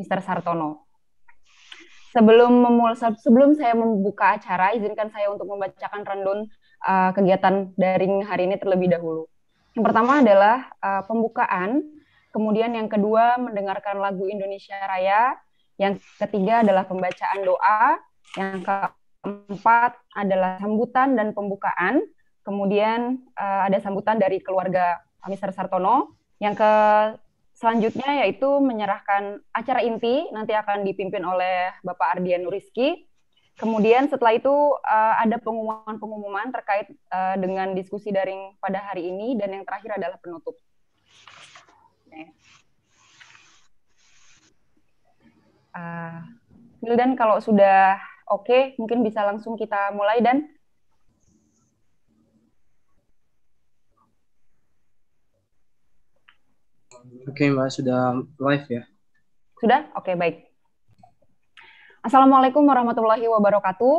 Mr. Sartono. Sebelum memulai sebelum saya membuka acara, izinkan saya untuk membacakan rundown uh, kegiatan daring hari ini terlebih dahulu. Yang pertama adalah uh, pembukaan, kemudian yang kedua mendengarkan lagu Indonesia Raya, yang ketiga adalah pembacaan doa, yang keempat adalah sambutan dan pembukaan, kemudian uh, ada sambutan dari keluarga Mr. Sartono, yang ke Selanjutnya yaitu menyerahkan acara inti nanti akan dipimpin oleh Bapak Ardian Nuriski. Kemudian setelah itu eh, ada pengumuman-pengumuman terkait eh, dengan diskusi daring pada hari ini dan yang terakhir adalah penutup. Okay. Uh, eh, Mildan kalau sudah oke mungkin bisa langsung kita mulai dan Oke okay, Mbak, sudah live ya? Sudah? Oke, okay, baik. Assalamualaikum warahmatullahi wabarakatuh.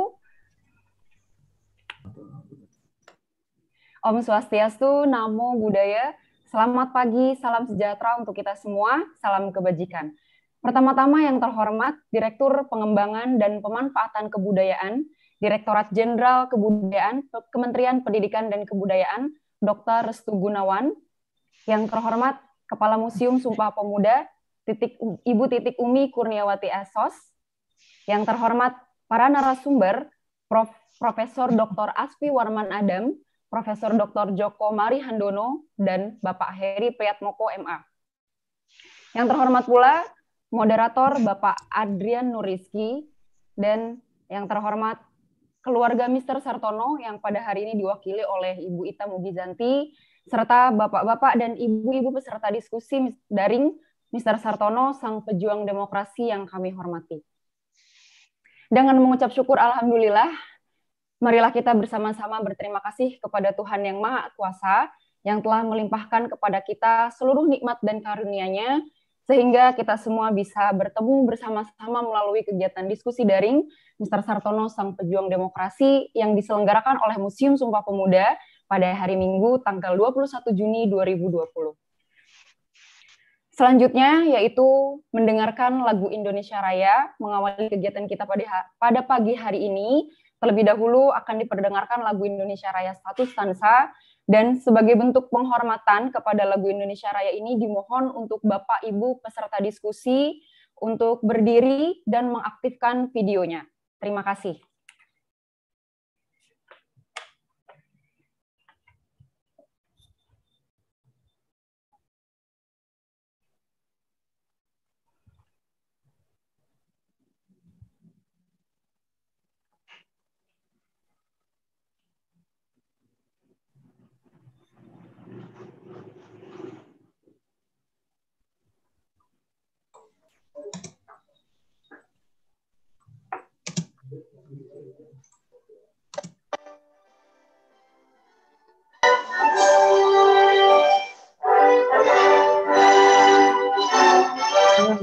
Om Swastiastu, Namo Buddhaya. Selamat pagi, salam sejahtera untuk kita semua, salam kebajikan. Pertama-tama yang terhormat Direktur Pengembangan dan Pemanfaatan Kebudayaan, Direktorat Jenderal Kebudayaan, Kementerian Pendidikan dan Kebudayaan, Dr. Restu Gunawan. Yang terhormat Kepala Museum Sumpah Pemuda, titik, Ibu Titik Umi Kurniawati Asos, yang terhormat para narasumber, Prof. Profesor Dr. Aspi Warman Adam, Profesor Dr. Joko Mari Handono, dan Bapak Heri Priyatmoko MA. Yang terhormat pula, moderator Bapak Adrian Nuriski, dan yang terhormat keluarga Mr. Sartono yang pada hari ini diwakili oleh Ibu Ita Mugizanti, serta bapak-bapak dan ibu-ibu peserta diskusi daring Mr. Sartono, sang pejuang demokrasi yang kami hormati. Dengan mengucap syukur Alhamdulillah, marilah kita bersama-sama berterima kasih kepada Tuhan Yang Maha Kuasa yang telah melimpahkan kepada kita seluruh nikmat dan karunia-Nya sehingga kita semua bisa bertemu bersama-sama melalui kegiatan diskusi daring Mr. Sartono Sang Pejuang Demokrasi yang diselenggarakan oleh Museum Sumpah Pemuda pada hari Minggu tanggal 21 Juni 2020. Selanjutnya yaitu mendengarkan lagu Indonesia Raya mengawali kegiatan kita pada pada pagi hari ini. Terlebih dahulu akan diperdengarkan lagu Indonesia Raya satu stansa dan sebagai bentuk penghormatan kepada lagu Indonesia Raya ini dimohon untuk Bapak Ibu peserta diskusi untuk berdiri dan mengaktifkan videonya. Terima kasih.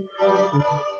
参加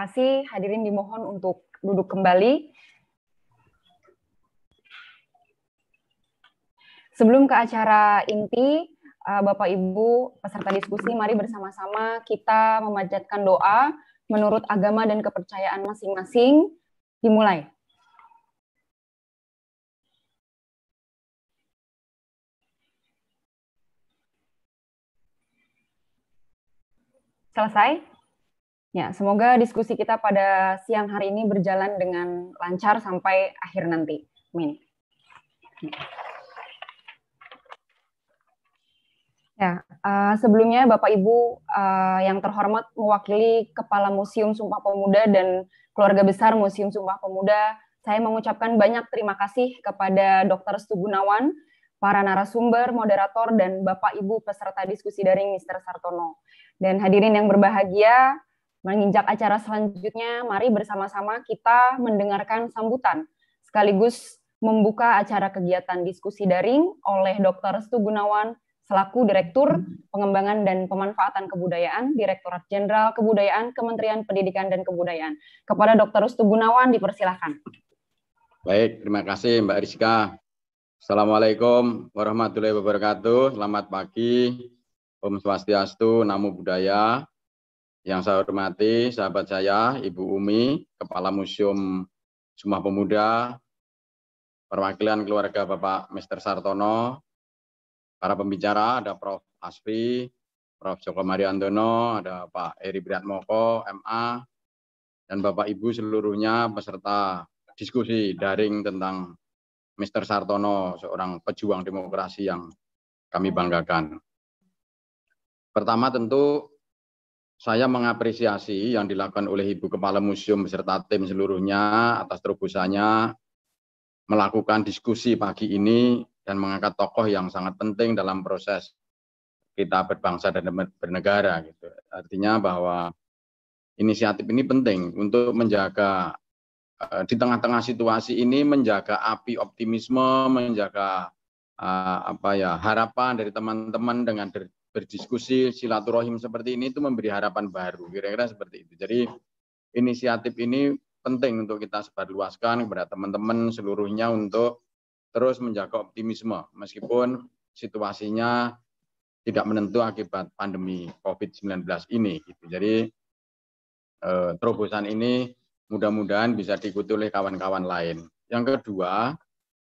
kasih. Hadirin dimohon untuk duduk kembali. Sebelum ke acara inti, eh, Bapak Ibu peserta diskusi, mari bersama-sama kita memanjatkan doa menurut agama dan kepercayaan masing-masing. Dimulai. Selesai? Ya, semoga diskusi kita pada siang hari ini berjalan dengan lancar sampai akhir nanti. Amin. Ya, uh, sebelumnya Bapak Ibu uh, yang terhormat mewakili Kepala Museum Sumpah Pemuda dan keluarga besar Museum Sumpah Pemuda, saya mengucapkan banyak terima kasih kepada Dr. Stugunawan, para narasumber, moderator, dan Bapak Ibu peserta diskusi daring Mr. Sartono. Dan hadirin yang berbahagia, Menginjak acara selanjutnya, mari bersama-sama kita mendengarkan sambutan sekaligus membuka acara kegiatan diskusi daring oleh Dr. Stu Gunawan selaku Direktur Pengembangan dan Pemanfaatan Kebudayaan Direktorat Jenderal Kebudayaan Kementerian Pendidikan dan Kebudayaan. Kepada Dr. Stu Gunawan dipersilahkan. Baik, terima kasih Mbak Rizka. Assalamualaikum warahmatullahi wabarakatuh. Selamat pagi. Om Swastiastu, Namo Buddhaya. Yang saya hormati sahabat saya, Ibu Umi, Kepala Museum Sumah Pemuda, perwakilan keluarga Bapak Mr. Sartono, para pembicara ada Prof. Asri, Prof. Joko Mariandono, ada Pak Eri Priatmoko, MA, dan Bapak Ibu seluruhnya peserta diskusi daring tentang Mr. Sartono, seorang pejuang demokrasi yang kami banggakan. Pertama tentu saya mengapresiasi yang dilakukan oleh Ibu Kepala Museum beserta tim seluruhnya atas terobosannya melakukan diskusi pagi ini dan mengangkat tokoh yang sangat penting dalam proses kita berbangsa dan bernegara gitu. Artinya bahwa inisiatif ini penting untuk menjaga eh, di tengah-tengah situasi ini menjaga api optimisme, menjaga eh, apa ya harapan dari teman-teman dengan berdiskusi silaturahim seperti ini itu memberi harapan baru kira-kira seperti itu jadi inisiatif ini penting untuk kita sebarluaskan kepada teman-teman seluruhnya untuk terus menjaga optimisme meskipun situasinya tidak menentu akibat pandemi COVID-19 ini gitu. Jadi eh, terobosan ini mudah-mudahan bisa diikuti oleh kawan-kawan lain. Yang kedua,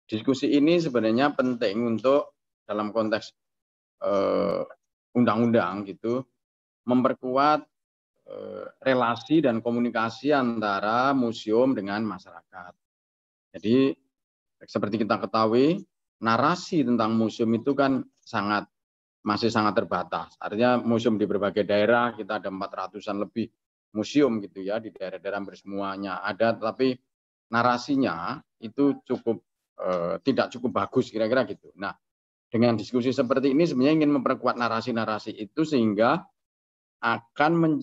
diskusi ini sebenarnya penting untuk dalam konteks eh, undang-undang gitu memperkuat eh, relasi dan komunikasi antara museum dengan masyarakat. Jadi seperti kita ketahui narasi tentang museum itu kan sangat masih sangat terbatas. Artinya museum di berbagai daerah kita ada empat ratusan lebih museum gitu ya di daerah-daerah bersemuanya ada tapi narasinya itu cukup eh, tidak cukup bagus kira-kira gitu. Nah, dengan diskusi seperti ini sebenarnya ingin memperkuat narasi-narasi itu sehingga akan men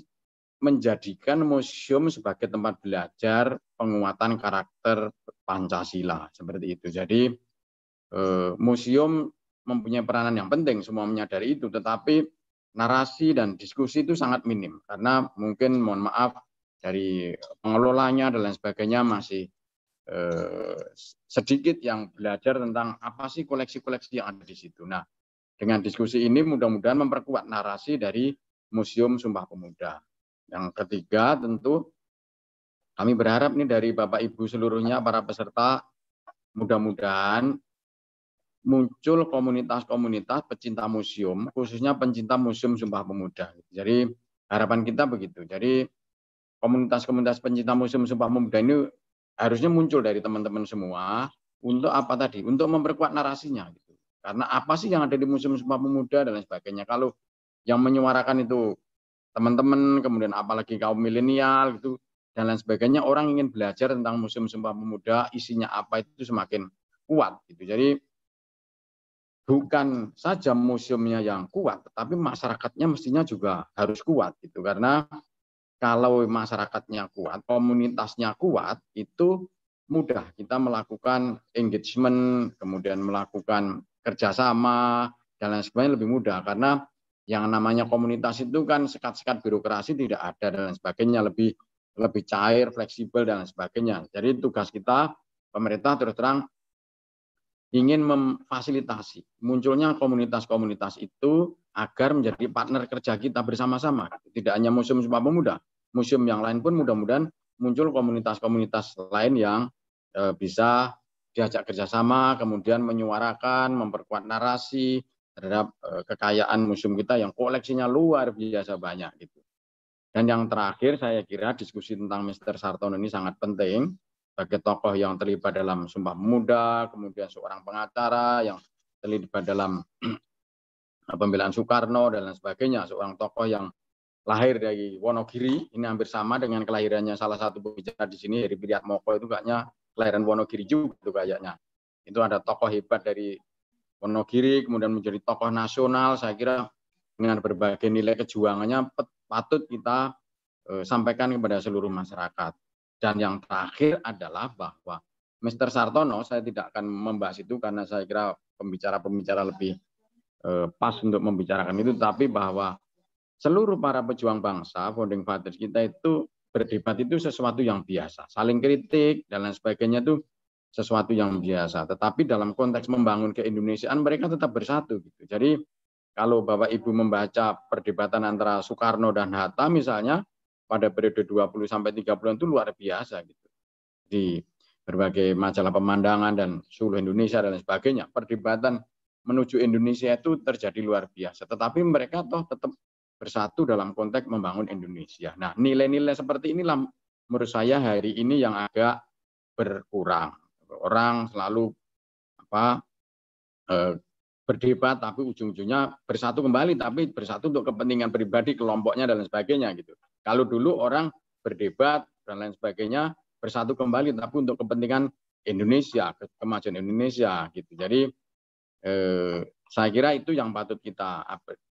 menjadikan museum sebagai tempat belajar penguatan karakter Pancasila seperti itu. Jadi eh, museum mempunyai peranan yang penting semua menyadari itu, tetapi narasi dan diskusi itu sangat minim karena mungkin mohon maaf dari pengelolanya dan lain sebagainya masih Eh, sedikit yang belajar tentang apa sih koleksi-koleksi yang ada di situ. Nah, dengan diskusi ini mudah-mudahan memperkuat narasi dari Museum Sumpah Pemuda. Yang ketiga tentu kami berharap nih dari Bapak Ibu seluruhnya para peserta mudah-mudahan muncul komunitas-komunitas pecinta museum, khususnya pencinta museum Sumpah Pemuda. Jadi harapan kita begitu. Jadi komunitas-komunitas pencinta museum Sumpah Pemuda ini harusnya muncul dari teman-teman semua untuk apa tadi? Untuk memperkuat narasinya gitu. Karena apa sih yang ada di musim Sumpah Pemuda dan lain sebagainya. Kalau yang menyuarakan itu teman-teman, kemudian apalagi kaum milenial gitu dan lain sebagainya, orang ingin belajar tentang musim Sumpah Pemuda, isinya apa itu semakin kuat gitu. Jadi bukan saja museumnya yang kuat, tetapi masyarakatnya mestinya juga harus kuat gitu karena kalau masyarakatnya kuat, komunitasnya kuat, itu mudah kita melakukan engagement, kemudian melakukan kerjasama, dan lain sebagainya lebih mudah. Karena yang namanya komunitas itu kan sekat-sekat birokrasi tidak ada dan lain sebagainya, lebih lebih cair, fleksibel, dan lain sebagainya. Jadi tugas kita, pemerintah terus terang ingin memfasilitasi munculnya komunitas-komunitas itu agar menjadi partner kerja kita bersama-sama, tidak hanya musim Sumpah Pemuda, museum yang lain pun mudah-mudahan muncul komunitas-komunitas lain yang eh, bisa diajak kerjasama, kemudian menyuarakan, memperkuat narasi terhadap eh, kekayaan museum kita yang koleksinya luar biasa banyak gitu. Dan yang terakhir saya kira diskusi tentang Mr. Sartono ini sangat penting sebagai tokoh yang terlibat dalam Sumpah Muda, kemudian seorang pengacara yang terlibat dalam pembelaan Soekarno dan lain sebagainya, seorang tokoh yang lahir dari Wonogiri, ini hampir sama dengan kelahirannya salah satu pembicara di sini, dari Priyat Moko itu kayaknya kelahiran Wonogiri juga itu kayaknya. Itu ada tokoh hebat dari Wonogiri, kemudian menjadi tokoh nasional, saya kira dengan berbagai nilai kejuangannya patut kita e, sampaikan kepada seluruh masyarakat. Dan yang terakhir adalah bahwa Mr. Sartono, saya tidak akan membahas itu karena saya kira pembicara-pembicara lebih e, pas untuk membicarakan itu, tapi bahwa seluruh para pejuang bangsa, founding fathers kita itu berdebat itu sesuatu yang biasa. Saling kritik dan lain sebagainya itu sesuatu yang biasa. Tetapi dalam konteks membangun keindonesiaan mereka tetap bersatu. Gitu. Jadi kalau Bapak Ibu membaca perdebatan antara Soekarno dan Hatta misalnya pada periode 20 sampai 30 itu luar biasa gitu. Di berbagai majalah pemandangan dan seluruh Indonesia dan lain sebagainya, perdebatan menuju Indonesia itu terjadi luar biasa. Tetapi mereka toh tetap bersatu dalam konteks membangun Indonesia. Nah, nilai-nilai seperti inilah menurut saya hari ini yang agak berkurang. Orang selalu apa eh, berdebat tapi ujung-ujungnya bersatu kembali tapi bersatu untuk kepentingan pribadi kelompoknya dan lain sebagainya gitu. Kalau dulu orang berdebat dan lain sebagainya bersatu kembali tapi untuk kepentingan Indonesia, kemajuan Indonesia gitu. Jadi eh, saya kira itu yang patut kita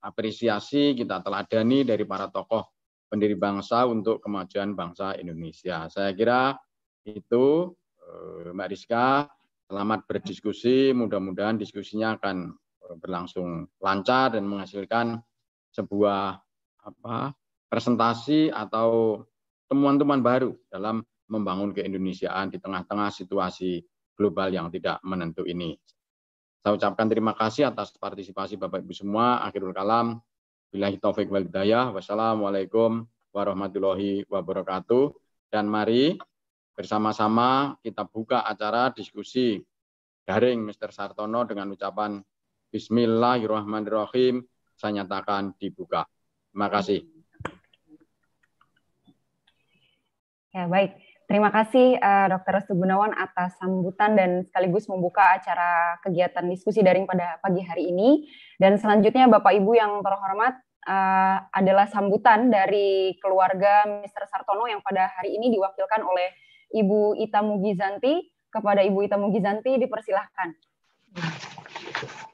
apresiasi, kita teladani dari para tokoh pendiri bangsa untuk kemajuan bangsa Indonesia. Saya kira itu eh, Mbak Rizka, selamat berdiskusi. Mudah-mudahan diskusinya akan eh, berlangsung lancar dan menghasilkan sebuah apa presentasi atau temuan-temuan baru dalam membangun keindonesiaan di tengah-tengah situasi global yang tidak menentu ini. Saya ucapkan terima kasih atas partisipasi Bapak Ibu semua. Akhirul kalam. Billahi taufik wal hidayah. Wassalamualaikum warahmatullahi wabarakatuh. Dan mari bersama-sama kita buka acara diskusi daring Mr. Sartono dengan ucapan Bismillahirrahmanirrahim. Saya nyatakan dibuka. Terima kasih. Ya, baik. Terima kasih uh, eh, Dr. Gunawan atas sambutan dan sekaligus membuka acara kegiatan diskusi daring pada pagi hari ini. Dan selanjutnya Bapak Ibu yang terhormat uh, adalah sambutan dari keluarga Mr. Sartono yang pada hari ini diwakilkan oleh Ibu Ita Mugizanti. Kepada Ibu Ita Mugizanti dipersilahkan.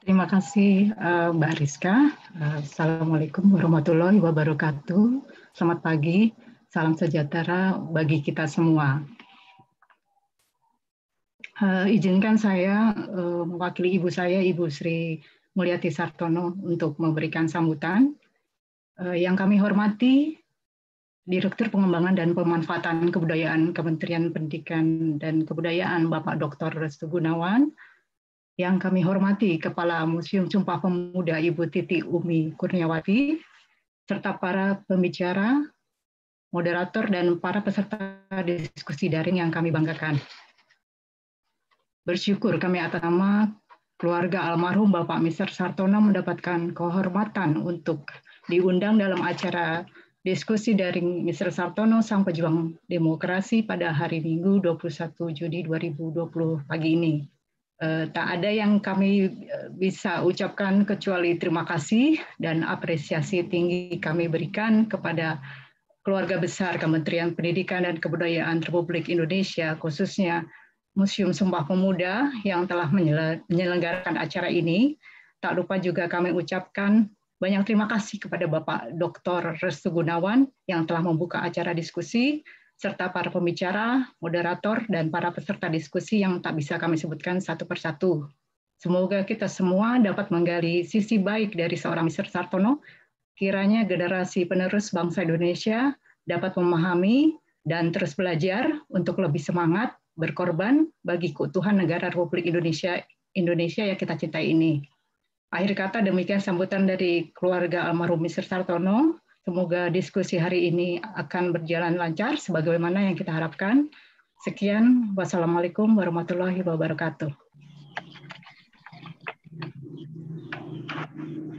Terima kasih uh, Mbak Rizka. Uh, Assalamualaikum warahmatullahi wabarakatuh. Selamat pagi. Salam sejahtera bagi kita semua. Uh, izinkan saya uh, mewakili ibu saya, Ibu Sri Mulyati Sartono, untuk memberikan sambutan. Uh, yang kami hormati, Direktur Pengembangan dan Pemanfaatan Kebudayaan Kementerian Pendidikan dan Kebudayaan Bapak Dr. Restu Gunawan, yang kami hormati Kepala Museum Sumpah Pemuda Ibu Titi Umi Kurniawati, serta para pembicara, moderator, dan para peserta diskusi daring yang kami banggakan. Bersyukur kami atas nama keluarga almarhum Bapak Mr. Sartono mendapatkan kehormatan untuk diundang dalam acara diskusi daring Mr. Sartono Sang Pejuang Demokrasi pada hari Minggu 21 Juni 2020 pagi ini. Eh, tak ada yang kami eh, bisa ucapkan kecuali terima kasih dan apresiasi tinggi kami berikan kepada keluarga besar Kementerian Pendidikan dan Kebudayaan Republik Indonesia, khususnya Museum Sumpah Pemuda yang telah menyelenggarakan acara ini. Tak lupa juga kami ucapkan banyak terima kasih kepada Bapak Dr. Restu Gunawan yang telah membuka acara diskusi, serta para pembicara, moderator, dan para peserta diskusi yang tak bisa kami sebutkan satu persatu. Semoga kita semua dapat menggali sisi baik dari seorang Mr. Sartono Kiranya generasi penerus bangsa Indonesia dapat memahami dan terus belajar untuk lebih semangat berkorban bagi keutuhan negara Republik Indonesia Indonesia yang kita cintai ini. Akhir kata demikian sambutan dari keluarga almarhum Mr. Sartono. Semoga diskusi hari ini akan berjalan lancar sebagaimana yang kita harapkan. Sekian, wassalamualaikum warahmatullahi wabarakatuh.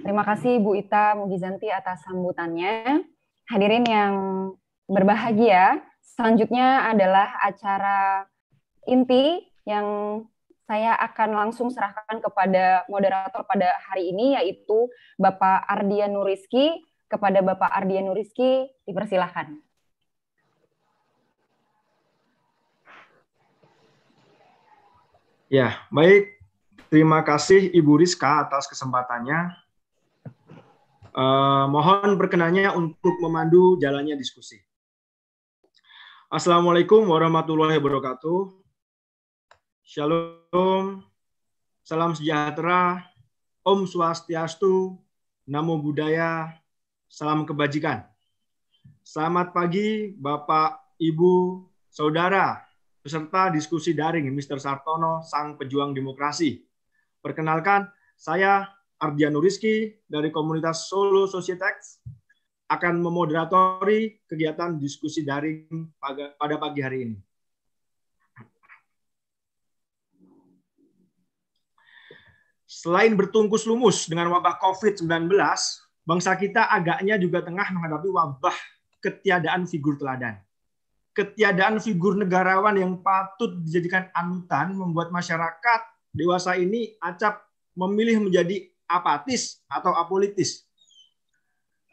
Terima kasih Bu Ita Mugizanti atas sambutannya. Hadirin yang berbahagia, selanjutnya adalah acara inti yang saya akan langsung serahkan kepada moderator pada hari ini yaitu Bapak Ardian Nuriski. Kepada Bapak Ardian Nuriski dipersilahkan. Ya, baik. Terima kasih Ibu Rizka atas kesempatannya. Eh, mohon berkenannya untuk memandu jalannya diskusi. Assalamualaikum warahmatullahi wabarakatuh. Shalom, salam sejahtera, Om Swastiastu, Namo Buddhaya, salam kebajikan. Selamat pagi Bapak, Ibu, Saudara, peserta diskusi daring Mr. Sartono, Sang Pejuang Demokrasi. Perkenalkan, saya Ardiano Rizky dari komunitas Solo Societex akan memoderatori kegiatan diskusi daring pada pagi hari ini. Selain bertungkus lumus dengan wabah COVID-19, bangsa kita agaknya juga tengah menghadapi wabah ketiadaan figur teladan. Ketiadaan figur negarawan yang patut dijadikan anutan membuat masyarakat dewasa ini acap memilih menjadi apatis atau apolitis.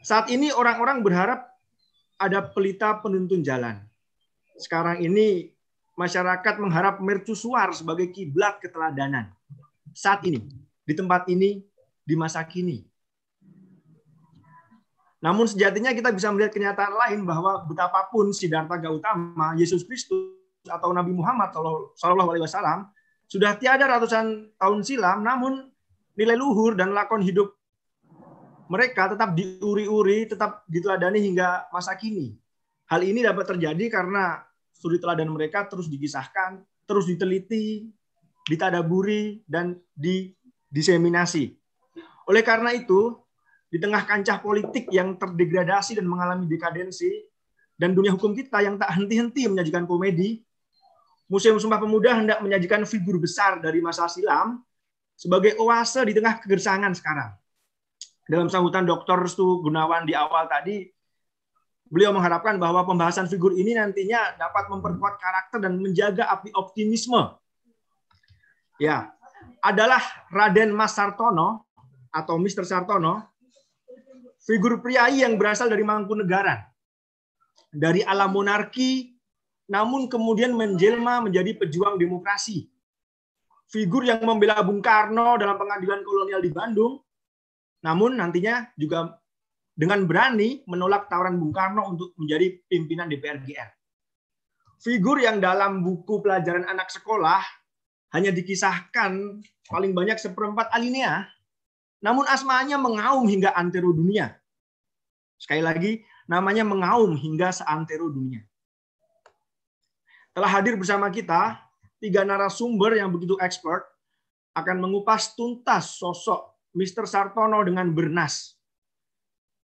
Saat ini orang-orang berharap ada pelita penuntun jalan. Sekarang ini masyarakat mengharap mercusuar sebagai kiblat keteladanan. Saat ini, di tempat ini, di masa kini. Namun sejatinya kita bisa melihat kenyataan lain bahwa betapapun Siddhartha Gautama, Yesus Kristus atau Nabi Muhammad Shallallahu Alaihi Wasallam sudah tiada ratusan tahun silam, namun nilai luhur dan lakon hidup mereka tetap diuri-uri, tetap diteladani hingga masa kini. Hal ini dapat terjadi karena studi teladan mereka terus digisahkan, terus diteliti, ditadaburi, dan didiseminasi. Oleh karena itu, di tengah kancah politik yang terdegradasi dan mengalami dekadensi, dan dunia hukum kita yang tak henti-henti menyajikan komedi, Museum Sumpah Pemuda hendak menyajikan figur besar dari masa silam sebagai oase di tengah kegersangan sekarang. Dalam sambutan Dr. Stu Gunawan di awal tadi, beliau mengharapkan bahwa pembahasan figur ini nantinya dapat memperkuat karakter dan menjaga api optimisme. Ya, adalah Raden Mas Sartono atau Mr. Sartono, figur priai yang berasal dari Mangkunegaran. Dari alam monarki, namun kemudian menjelma menjadi pejuang demokrasi figur yang membela Bung Karno dalam pengadilan kolonial di Bandung, namun nantinya juga dengan berani menolak tawaran Bung Karno untuk menjadi pimpinan DPR GR. Figur yang dalam buku pelajaran anak sekolah hanya dikisahkan paling banyak seperempat alinea, namun asmanya mengaum hingga antero dunia. Sekali lagi, namanya mengaum hingga seantero dunia. Telah hadir bersama kita tiga narasumber yang begitu expert akan mengupas tuntas sosok Mr. Sartono dengan bernas.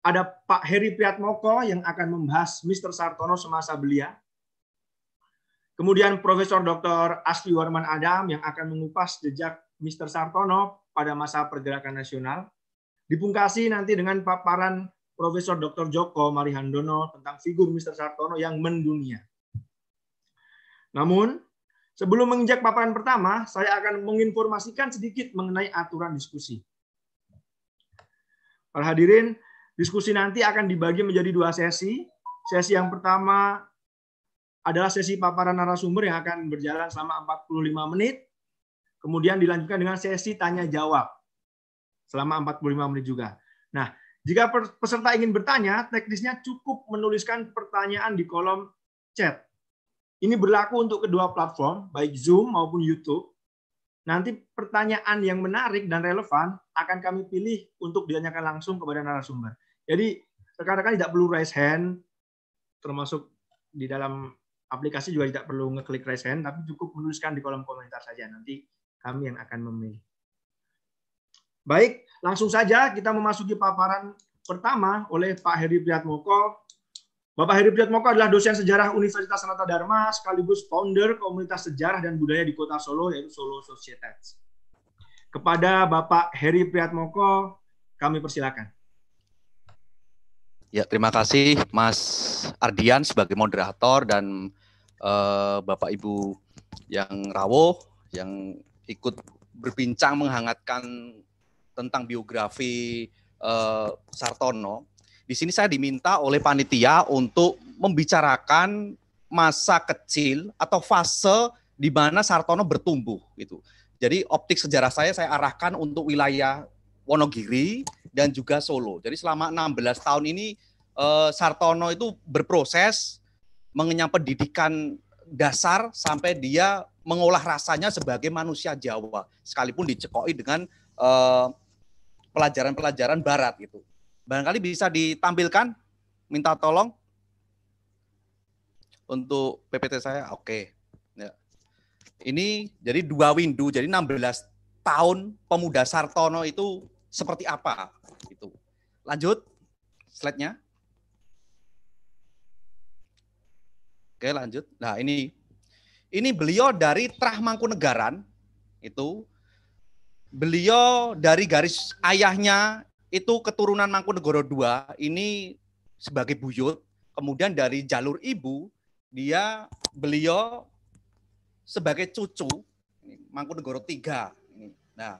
Ada Pak Heri Priatmoko yang akan membahas Mr. Sartono semasa belia. Kemudian Profesor Dr. Asli Warman Adam yang akan mengupas jejak Mr. Sartono pada masa pergerakan nasional. Dipungkasi nanti dengan paparan Profesor Dr. Joko Marihandono tentang figur Mr. Sartono yang mendunia. Namun, Sebelum menginjak paparan pertama, saya akan menginformasikan sedikit mengenai aturan diskusi. Para hadirin, diskusi nanti akan dibagi menjadi dua sesi. Sesi yang pertama adalah sesi paparan narasumber yang akan berjalan selama 45 menit. Kemudian dilanjutkan dengan sesi tanya jawab selama 45 menit juga. Nah, jika peserta ingin bertanya, teknisnya cukup menuliskan pertanyaan di kolom chat ini berlaku untuk kedua platform, baik Zoom maupun YouTube. Nanti pertanyaan yang menarik dan relevan akan kami pilih untuk ditanyakan langsung kepada narasumber. Jadi rekan-rekan tidak perlu raise hand, termasuk di dalam aplikasi juga tidak perlu ngeklik raise hand, tapi cukup menuliskan di kolom komentar saja. Nanti kami yang akan memilih. Baik, langsung saja kita memasuki paparan pertama oleh Pak Heri Priatmoko Bapak Heri Priatmoko adalah dosen sejarah Universitas Sanata Dharma sekaligus founder komunitas sejarah dan budaya di kota Solo yaitu Solo Societas. Kepada Bapak Heri Priatmoko kami persilakan. Ya, terima kasih Mas Ardian sebagai moderator dan uh, Bapak Ibu yang rawuh yang ikut berbincang menghangatkan tentang biografi uh, Sartono di sini saya diminta oleh panitia untuk membicarakan masa kecil atau fase di mana Sartono bertumbuh gitu. Jadi optik sejarah saya saya arahkan untuk wilayah Wonogiri dan juga Solo. Jadi selama 16 tahun ini eh, Sartono itu berproses mengenyam pendidikan dasar sampai dia mengolah rasanya sebagai manusia Jawa sekalipun dicekoi dengan eh, pelajaran-pelajaran barat gitu. Barangkali bisa ditampilkan, minta tolong untuk PPT saya. Oke. Ya. Ini jadi dua window, jadi 16 tahun pemuda Sartono itu seperti apa itu. Lanjut slide-nya. Oke, lanjut. Nah, ini ini beliau dari Trah Mangkunegaran itu beliau dari garis ayahnya itu keturunan Mangkunegoro II ini sebagai buyut, kemudian dari jalur ibu dia beliau sebagai cucu Mangkunegoro III. Nah,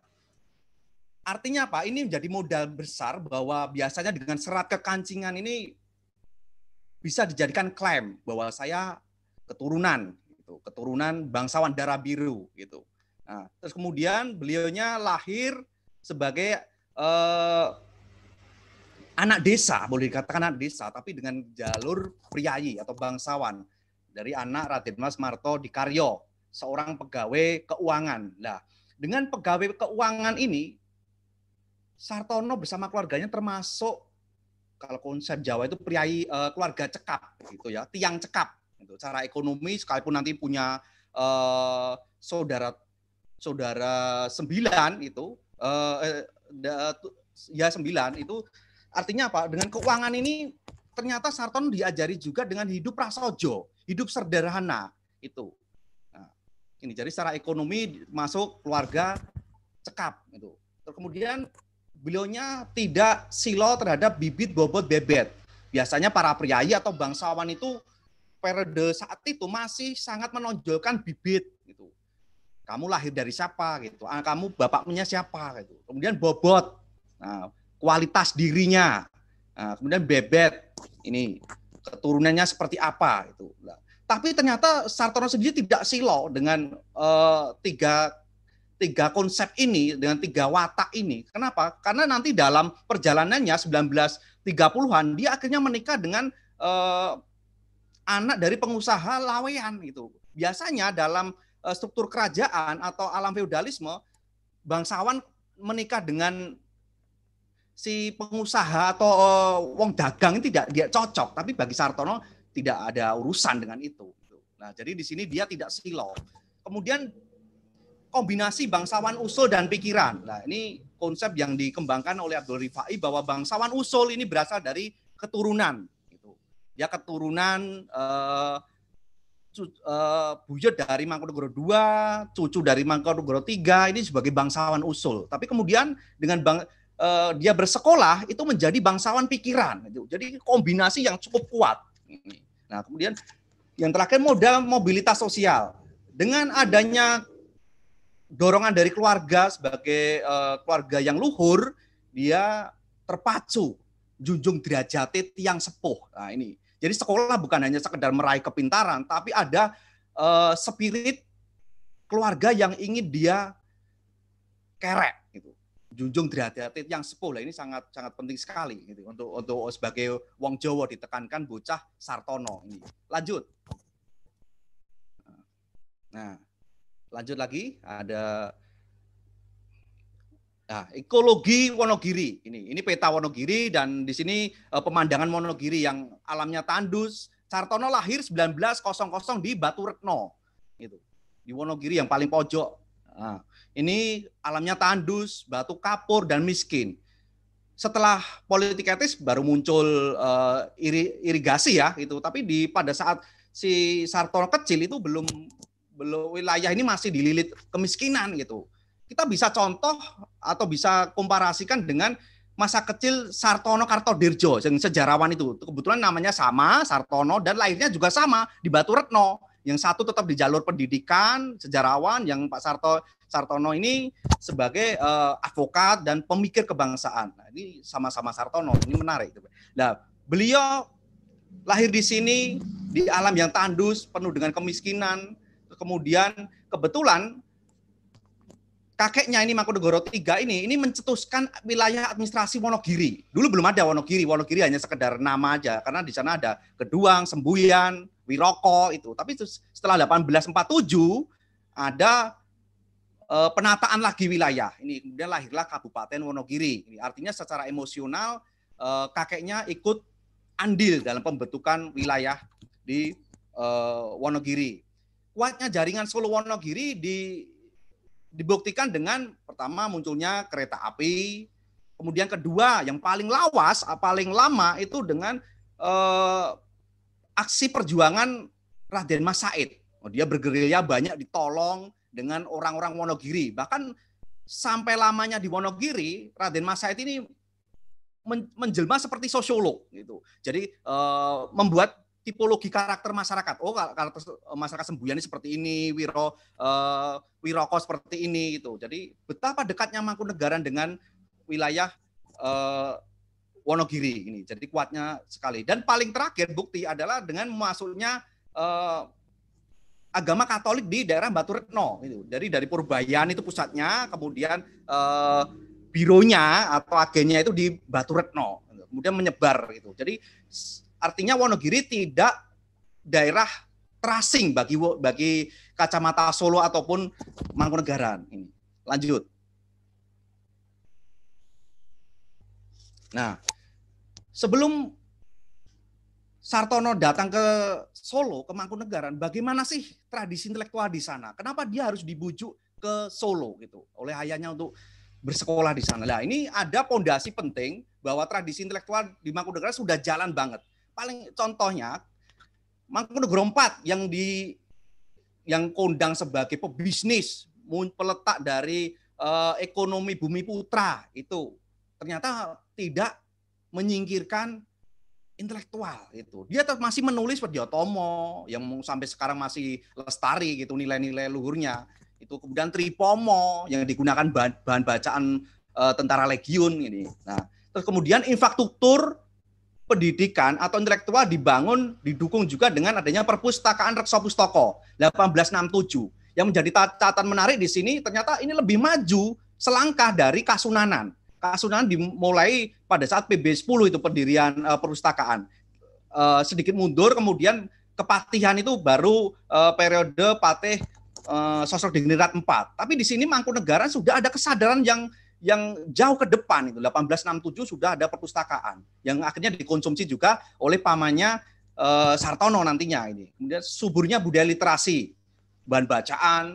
artinya apa? Ini menjadi modal besar bahwa biasanya dengan serat kekancingan ini bisa dijadikan klaim bahwa saya keturunan, gitu, keturunan bangsawan darah biru, gitu. Nah, terus kemudian beliaunya lahir sebagai eh, anak desa boleh dikatakan anak desa tapi dengan jalur priayi atau bangsawan dari anak Raden Mas Marto di Karyo seorang pegawai keuangan. Nah, dengan pegawai keuangan ini Sartono bersama keluarganya termasuk kalau konsep Jawa itu priayi uh, keluarga cekap gitu ya, tiang cekap gitu. Cara ekonomi sekalipun nanti punya uh, saudara saudara sembilan itu uh, uh, ya sembilan itu Artinya apa? Dengan keuangan ini ternyata Sarton diajari juga dengan hidup prasojo, hidup sederhana itu. Nah, ini jadi secara ekonomi masuk keluarga cekap itu. Kemudian beliaunya tidak silo terhadap bibit bobot bebet. Biasanya para priayi atau bangsawan itu periode saat itu masih sangat menonjolkan bibit gitu. Kamu lahir dari siapa gitu. Ah, kamu bapaknya siapa gitu. Kemudian bobot. Nah, kualitas dirinya, nah, kemudian bebet ini keturunannya seperti apa itu. Nah, tapi ternyata Sartono sendiri tidak silo dengan uh, tiga tiga konsep ini dengan tiga watak ini. Kenapa? Karena nanti dalam perjalanannya 1930-an dia akhirnya menikah dengan uh, anak dari pengusaha lawean gitu. Biasanya dalam uh, struktur kerajaan atau alam feudalisme bangsawan menikah dengan si pengusaha atau uh, wong dagang tidak dia cocok, tapi bagi Sartono tidak ada urusan dengan itu. Nah, jadi di sini dia tidak silo. Kemudian kombinasi bangsawan usul dan pikiran. Nah, ini konsep yang dikembangkan oleh Abdul Rifai bahwa bangsawan usul ini berasal dari keturunan itu Ya keturunan uh, uh, buyut dari Mangkunegoro II, cucu dari Mangkunegoro III ini sebagai bangsawan usul. Tapi kemudian dengan bang Eh, dia bersekolah itu menjadi bangsawan pikiran. Gitu. Jadi kombinasi yang cukup kuat. Nah kemudian yang terakhir moda mobilitas sosial. Dengan adanya dorongan dari keluarga sebagai uh, keluarga yang luhur, dia terpacu junjung derajat yang sepuh. Nah ini. Jadi sekolah bukan hanya sekedar meraih kepintaran, tapi ada uh, spirit keluarga yang ingin dia kerek gitu junjung derajat yang sepuh lah ini sangat sangat penting sekali gitu untuk untuk sebagai wong Jawa ditekankan bocah Sartono ini. Lanjut. Nah, lanjut lagi ada Nah, ekologi Wonogiri ini ini peta Wonogiri dan di sini eh, pemandangan Wonogiri yang alamnya tandus. Sartono lahir 1900 di Batu Retno gitu. Di Wonogiri yang paling pojok Nah, ini alamnya tandus, batu kapur, dan miskin. Setelah politik etis baru muncul uh, iri, irigasi ya gitu. Tapi di pada saat si Sartono kecil itu belum belum wilayah ini masih dililit kemiskinan gitu. Kita bisa contoh atau bisa komparasikan dengan masa kecil Sartono Kartodirjo yang sejarawan itu. Kebetulan namanya sama, Sartono dan lahirnya juga sama di Batu Retno. Yang satu tetap di jalur pendidikan, sejarawan, yang Pak Sarto Sartono ini sebagai uh, eh, advokat dan pemikir kebangsaan. Nah, ini sama-sama Sartono, ini menarik. Nah, beliau lahir di sini di alam yang tandus, penuh dengan kemiskinan. Kemudian kebetulan kakeknya ini Mangkunegoro III ini ini mencetuskan wilayah administrasi Wonogiri. Dulu belum ada Wonogiri, Wonogiri hanya sekedar nama aja karena di sana ada Keduang, Sembuyan, Wiroko itu. Tapi setelah 1847 ada uh, penataan lagi wilayah. Ini kemudian lahirlah Kabupaten Wonogiri. Ini artinya secara emosional uh, kakeknya ikut andil dalam pembentukan wilayah di uh, Wonogiri. Kuatnya jaringan Solo Wonogiri di dibuktikan dengan pertama munculnya kereta api, kemudian kedua yang paling lawas, ah, paling lama itu dengan eh, aksi perjuangan Raden Mas Said. Oh, dia bergerilya banyak ditolong dengan orang-orang Wonogiri. Bahkan sampai lamanya di Wonogiri, Raden Mas Said ini menjelma seperti sosiolog gitu. Jadi uh, membuat tipologi karakter masyarakat. Oh, karakter eh, masyarakat Sembuyan ini seperti ini, Wiro uh, Wiroko seperti ini gitu. Jadi betapa dekatnya Mangkunegaran dengan wilayah uh, Wonogiri ini. Jadi kuatnya sekali. Dan paling terakhir bukti adalah dengan masuknya eh, agama Katolik di daerah Batu Retno. itu Jadi dari Purbayan itu pusatnya, kemudian eh, bironya atau agennya itu di Batu Retno. Gitu. Kemudian menyebar gitu. Jadi artinya Wonogiri tidak daerah tracing bagi bagi kacamata Solo ataupun Mangkunegaran ini. Lanjut. Nah, sebelum Sartono datang ke Solo, ke Mangkunegaran, bagaimana sih tradisi intelektual di sana? Kenapa dia harus dibujuk ke Solo gitu oleh ayahnya untuk bersekolah di sana? Nah, ini ada pondasi penting bahwa tradisi intelektual di Mangkunegaran sudah jalan banget. Paling contohnya Mangkunegoro 4 yang di yang kondang sebagai pebisnis, peletak dari uh, ekonomi Bumi Putra itu ternyata tidak menyingkirkan intelektual itu. Dia masih menulis seperti otomo yang sampai sekarang masih lestari gitu nilai-nilai luhurnya. Itu kemudian Tripomo yang digunakan bahan, bahan bacaan e, tentara legiun ini. Nah, terus kemudian infrastruktur pendidikan atau intelektual dibangun didukung juga dengan adanya perpustakaan Reksa Pustoko 1867. Yang menjadi catatan menarik di sini ternyata ini lebih maju selangkah dari Kasunanan. Kasunanan dimulai pada saat PB10 itu pendirian uh, perpustakaan. Uh, sedikit mundur kemudian kepatihan itu baru uh, periode patih uh, sosok empat 4. Tapi di sini Mangkunegaran sudah ada kesadaran yang yang jauh ke depan itu 1867 sudah ada perpustakaan yang akhirnya dikonsumsi juga oleh pamannya uh, Sartono nantinya ini. Kemudian suburnya budaya literasi, bahan bacaan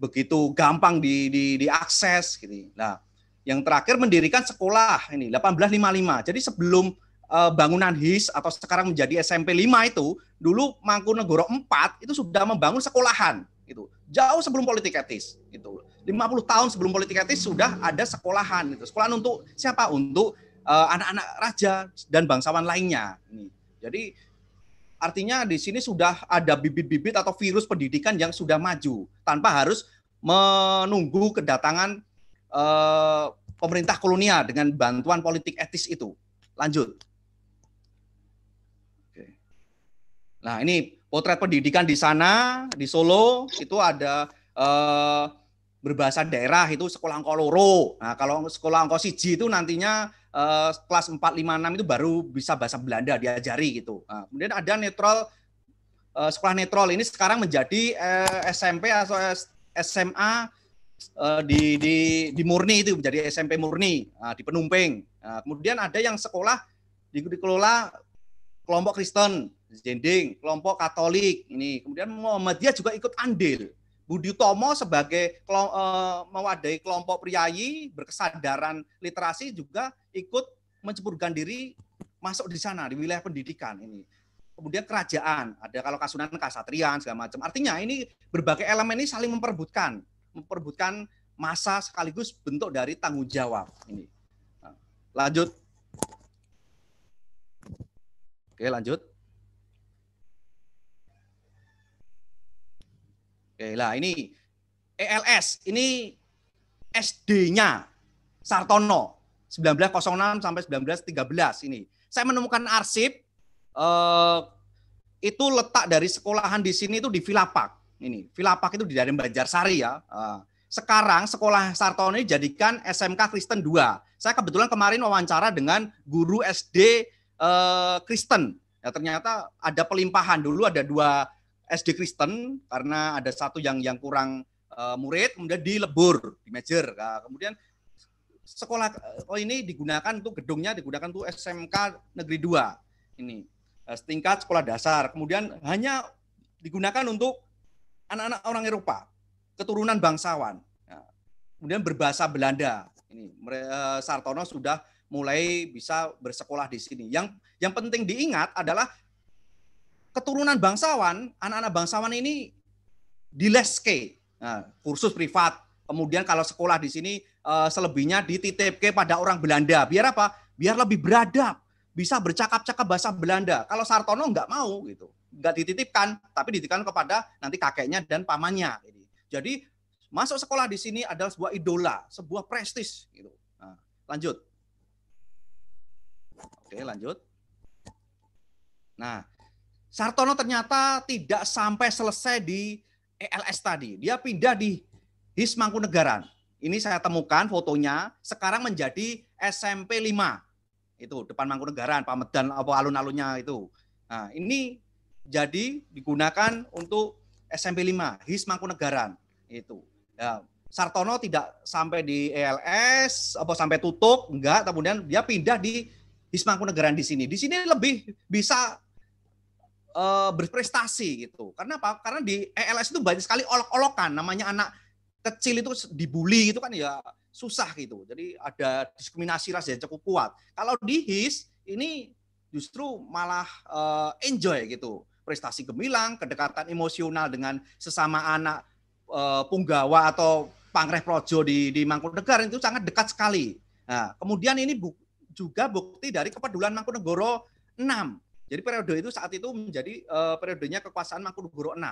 begitu gampang di, di diakses gitu. Nah, yang terakhir mendirikan sekolah ini 1855. Jadi sebelum uh, bangunan HIS atau sekarang menjadi SMP 5 itu, dulu Mangkunegoro 4 itu sudah membangun sekolahan itu Jauh sebelum politik etis gitu. 50 tahun sebelum politik etis sudah ada sekolahan itu. Sekolahan untuk siapa? Untuk anak eh, anak-anak raja dan bangsawan lainnya. Ini. Jadi artinya di sini sudah ada bibit-bibit atau virus pendidikan yang sudah maju tanpa harus menunggu kedatangan Eh, pemerintah kolonial dengan bantuan politik etis itu. Lanjut. Nah ini potret pendidikan di sana di Solo itu ada eh, berbahasa daerah itu sekolah angkau loro. Nah kalau sekolah angkau siji itu nantinya eh, kelas 4, 5, 6 itu baru bisa bahasa Belanda diajari gitu. Nah, kemudian ada netral eh, sekolah netral ini sekarang menjadi eh, SMP atau SMA Eh, di, di di Murni itu menjadi SMP Murni ah, di Penumping. Nah, kemudian ada yang sekolah di, dikelola kelompok Kristen Jending, kelompok Katolik ini. Kemudian Muhammadiyah juga ikut andil. Budi Tomo sebagai kelom, uh, eh, mewadai kelompok priayi berkesadaran literasi juga ikut menceburkan diri masuk di sana di wilayah pendidikan ini. Kemudian kerajaan, ada kalau kasunan kasatrian segala macam. Artinya ini berbagai elemen ini saling memperebutkan memperbutkan masa sekaligus bentuk dari tanggung jawab ini. Nah, lanjut. Oke, lanjut. Oke, lah ini ELS ini SD-nya Sartono 1906 sampai 1913 ini. Saya menemukan arsip eh, itu letak dari sekolahan di sini itu di Villa Park ini filapak itu di daerah Banjarsari ya. Ah, sekarang sekolah Sartono ini jadikan SMK Kristen 2. Saya kebetulan kemarin wawancara dengan guru SD eh, Kristen. Ya, ternyata ada pelimpahan dulu ada dua SD Kristen karena ada satu yang yang kurang eh, murid kemudian dilebur di Major. Ah, kemudian sekolah oh ini digunakan untuk gedungnya digunakan untuk SMK Negeri 2 ini setingkat sekolah dasar kemudian hanya digunakan untuk anak-anak orang Eropa, keturunan bangsawan, ya. kemudian berbahasa Belanda. Ini eh, Sartono sudah mulai bisa bersekolah di sini. Yang yang penting diingat adalah keturunan bangsawan, anak-anak bangsawan ini di leske, nah, kursus privat. Kemudian kalau sekolah di sini eh, selebihnya dititipke pada orang Belanda. Biar apa? Biar lebih beradab, bisa bercakap-cakap bahasa Belanda. Kalau Sartono nggak mau gitu nggak dititipkan, tapi dititipkan kepada nanti kakeknya dan pamannya. Gitu. Jadi masuk sekolah di sini adalah sebuah idola, sebuah prestis. Gitu. Nah, lanjut. Oke, lanjut. Nah, Sartono ternyata tidak sampai selesai di ELS tadi. Dia pindah di His Mangkunegaran. Ini saya temukan fotonya. Sekarang menjadi SMP 5. Itu depan Mangkunegaran, Pamedan apa alun-alunnya itu. Nah, ini jadi digunakan untuk SMP 5 His Mangkunegaran itu. Ya, Sartono tidak sampai di ELS apa sampai tutup enggak kemudian dia pindah di His Mangkunegaran di sini. Di sini lebih bisa uh, berprestasi gitu. Karena apa? Karena di ELS itu banyak sekali olok-olokan namanya anak kecil itu dibully gitu kan ya susah gitu. Jadi ada diskriminasi ras yang cukup kuat. Kalau di HIS ini justru malah uh, enjoy gitu prestasi gemilang, kedekatan emosional dengan sesama anak e, punggawa atau pangreh projo di, di Mangkunegaran itu sangat dekat sekali. Nah, kemudian ini bu, juga bukti dari kepedulian Mangkunegoro 6. Jadi periode itu saat itu menjadi e, periodenya kekuasaan Mangkunegoro 6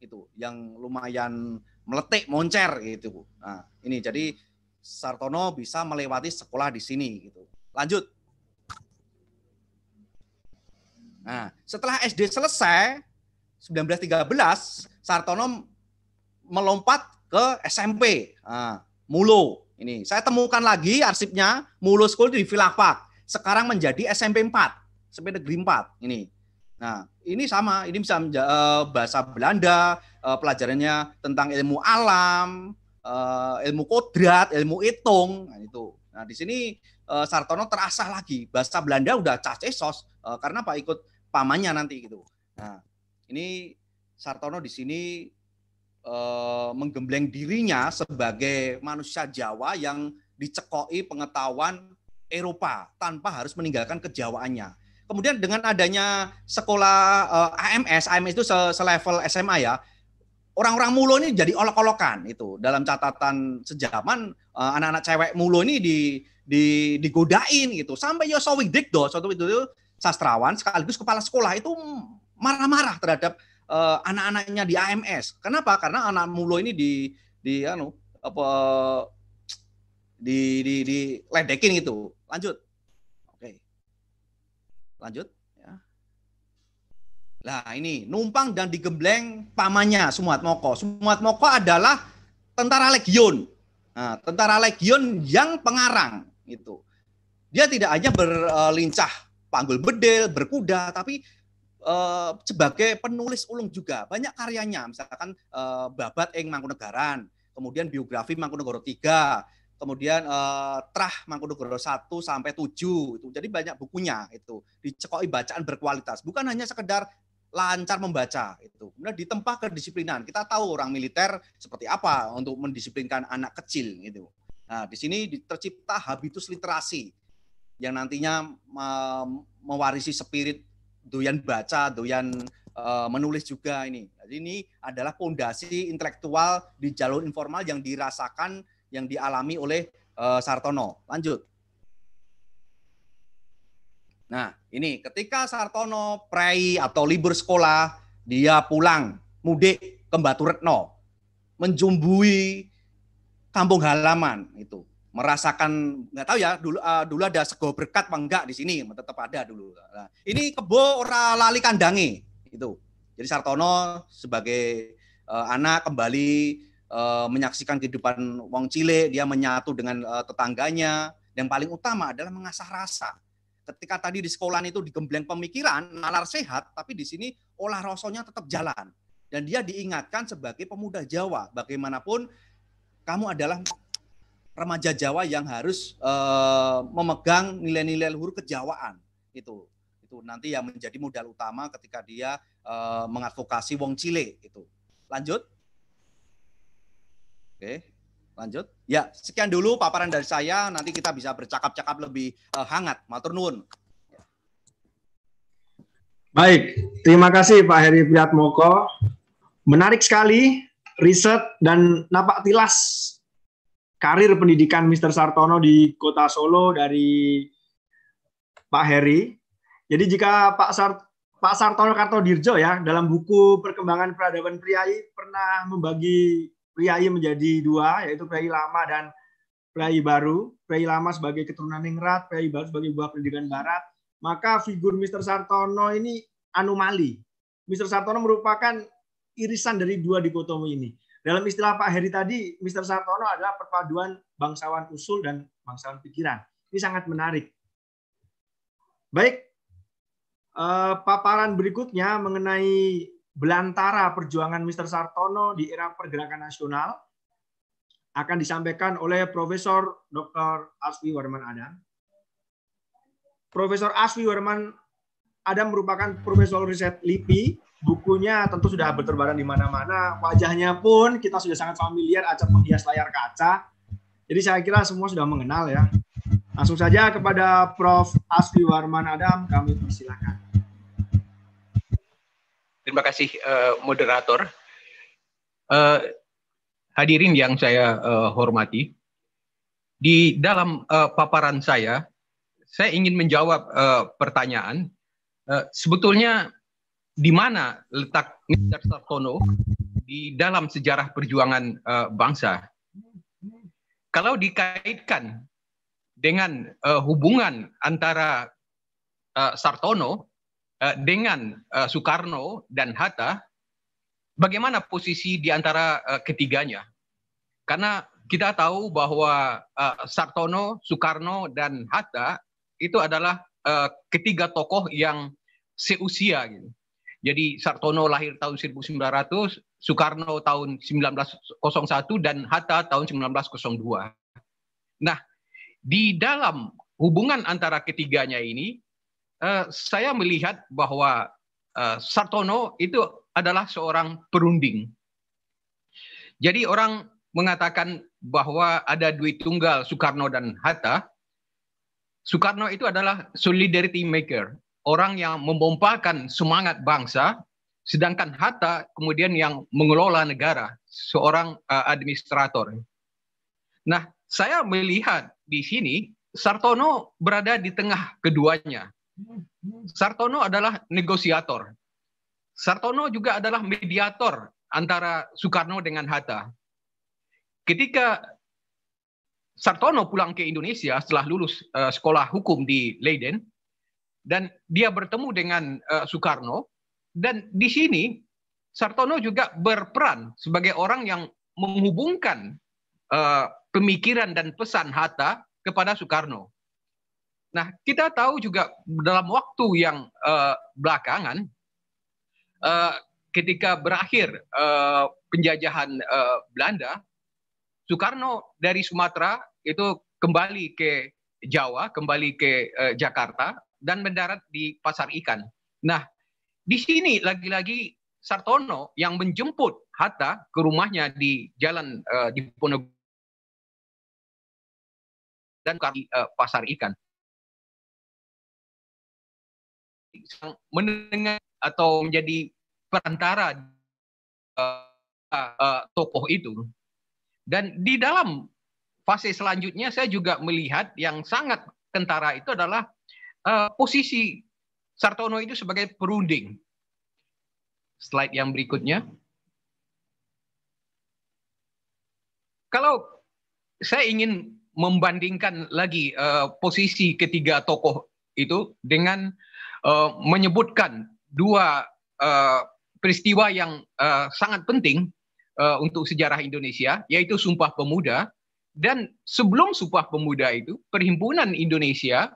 itu yang lumayan meletik, moncer gitu. Nah, ini jadi Sartono bisa melewati sekolah di sini gitu. Lanjut. Nah, setelah SD selesai 1913 Sartono melompat ke SMP. Nah, Mulo ini. Saya temukan lagi arsipnya Mulo School di Villa Park. Sekarang menjadi SMP 4, SMP Negeri 4 ini. Nah, ini sama, ini bisa uh, bahasa Belanda, uh, pelajarannya tentang ilmu alam, uh, ilmu kodrat, ilmu hitung, nah, itu. Nah, di sini Sartono terasah lagi bahasa Belanda udah cacesos karena Pak ikut pamannya nanti gitu. Nah, ini Sartono di sini e, menggembleng dirinya sebagai manusia Jawa yang dicekoi pengetahuan Eropa tanpa harus meninggalkan kejawaannya. Kemudian dengan adanya sekolah e, eh, AMS, AMS itu selevel SMA ya, orang-orang mulu ini jadi olok-olokan itu. Dalam catatan sejaman eh, anak-anak cewek mulu ini di di digodain gitu. Sampai Yosowik Dikdo suatu itu sastrawan sekaligus kepala sekolah itu marah-marah terhadap uh, anak-anaknya di AMS. Kenapa? Karena anak mulo ini di di anu apa di di di ledekin gitu. Lanjut. Oke. Lanjut ya. Nah, ini numpang dan digembleng pamannya Sumat Moko. Sumat Moko adalah tentara legion. Nah, tentara legion yang pengarang itu. Dia tidak hanya berlincah panggul bedel, berkuda, tapi uh, sebagai penulis ulung juga banyak karyanya, misalkan uh, Babat Eng Mangkunegaran, kemudian biografi Mangkunegoro III, kemudian uh, Trah Mangkunegoro I sampai VII. itu. Jadi banyak bukunya itu. Dicekoi bacaan berkualitas, bukan hanya sekedar lancar membaca itu. Kemudian ditempa kedisiplinan. Kita tahu orang militer seperti apa untuk mendisiplinkan anak kecil gitu. Nah, di sini tercipta habitus literasi yang nantinya mewarisi spirit doyan baca, doyan eh, menulis juga ini. Jadi ini adalah fondasi intelektual di jalur informal yang dirasakan, yang dialami oleh eh, Sartono. Lanjut. Nah, ini ketika Sartono prei atau libur sekolah, dia pulang mudik ke Batu Retno, menjumbui kampung halaman itu merasakan nggak tahu ya dulu uh, dulu ada sego berkat apa enggak di sini tetap ada dulu. Nah, ini kebo ora lali kandangi itu. Jadi Sartono sebagai uh, anak kembali uh, menyaksikan kehidupan wong Cile dia menyatu dengan uh, tetangganya yang paling utama adalah mengasah rasa. Ketika tadi di sekolah itu digembleng pemikiran, nalar sehat, tapi di sini olah rasanya tetap jalan. Dan dia diingatkan sebagai pemuda Jawa, bagaimanapun kamu adalah remaja Jawa yang harus e, memegang nilai-nilai luhur kejawaan itu itu nanti yang menjadi modal utama ketika dia e, mengadvokasi wong Cile itu lanjut oke lanjut. Ya, sekian dulu paparan dari saya. Nanti kita bisa bercakap-cakap lebih e, hangat. Matur nuwun. Baik, terima kasih Pak Heri Priatmoko. Menarik sekali riset dan napak tilas karir pendidikan Mr. Sartono di Kota Solo dari Pak Heri. Jadi jika Pak Sart Pak Sartono Kartodirjo ya dalam buku Perkembangan Peradaban priai pernah membagi priai menjadi dua yaitu priai lama dan priai baru. Priai lama sebagai keturunan ningrat, priai baru sebagai buah pendidikan barat. Maka figur Mr. Sartono ini anomali. Mr. Sartono merupakan irisan dari dua dikotomi ini. Dalam istilah Pak Heri tadi, Mr. Sartono adalah perpaduan bangsawan usul dan bangsawan pikiran. Ini sangat menarik. Baik, eh, paparan berikutnya mengenai belantara perjuangan Mr. Sartono di era pergerakan nasional akan disampaikan oleh Profesor Dr. Aswi Warman Adam. Profesor Aswi Warman Adam merupakan profesor riset LIPI bukunya tentu sudah berterbaran di mana-mana, wajahnya pun kita sudah sangat familiar acap menghias layar kaca. Jadi saya kira semua sudah mengenal ya. Langsung saja kepada Prof. Asli Warman Adam, kami persilahkan. Terima kasih eh, moderator. Eh, hadirin yang saya eh, hormati, di dalam paparan saya, saya ingin menjawab pertanyaan. sebetulnya di mana letak Mr. Sartono di dalam sejarah perjuangan uh, bangsa. Kalau dikaitkan dengan uh, hubungan antara uh, Sartono uh, dengan uh, Soekarno dan Hatta, bagaimana posisi di antara uh, ketiganya? Karena kita tahu bahwa uh, Sartono, Soekarno, dan Hatta itu adalah uh, ketiga tokoh yang seusia gitu. Jadi Sartono lahir tahun 1900, Soekarno tahun 1901 dan Hatta tahun 1902. Nah, di dalam hubungan antara ketiganya ini, eh, saya melihat bahwa eh, Sartono itu adalah seorang perunding. Jadi orang mengatakan bahwa ada duit tunggal Soekarno dan Hatta. Soekarno itu adalah solidarity maker orang yang membompakan semangat bangsa, sedangkan Hatta kemudian yang mengelola negara, seorang uh, administrator. Nah, saya melihat di sini Sartono berada di tengah keduanya. Sartono adalah negosiator. Sartono juga adalah mediator antara Soekarno dengan Hatta. Ketika Sartono pulang ke Indonesia setelah lulus uh, sekolah hukum di Leiden, dan dia bertemu dengan uh, Soekarno dan di sini Sartono juga berperan sebagai orang yang menghubungkan uh, pemikiran dan pesan Hatta kepada Soekarno. Nah, kita tahu juga dalam waktu yang uh, belakangan uh, ketika berakhir uh, penjajahan uh, Belanda, Soekarno dari Sumatera itu kembali ke Jawa, kembali ke uh, Jakarta dan mendarat di pasar ikan. Nah, di sini lagi-lagi Sartono yang menjemput Hatta ke rumahnya di jalan uh, di Ponegoro dan di uh, eh, pasar ikan. Mendengar atau menjadi perantara uh, uh, tokoh itu. Dan di dalam fase selanjutnya saya juga melihat yang sangat kentara itu adalah Eh, posisi Sartono itu sebagai perunding. Slide yang berikutnya. Kalau saya ingin membandingkan lagi uh, posisi ketiga tokoh itu dengan uh, menyebutkan dua uh, peristiwa yang uh, sangat penting uh, untuk sejarah Indonesia, yaitu Sumpah Pemuda. Dan sebelum Sumpah Pemuda itu, Perhimpunan Indonesia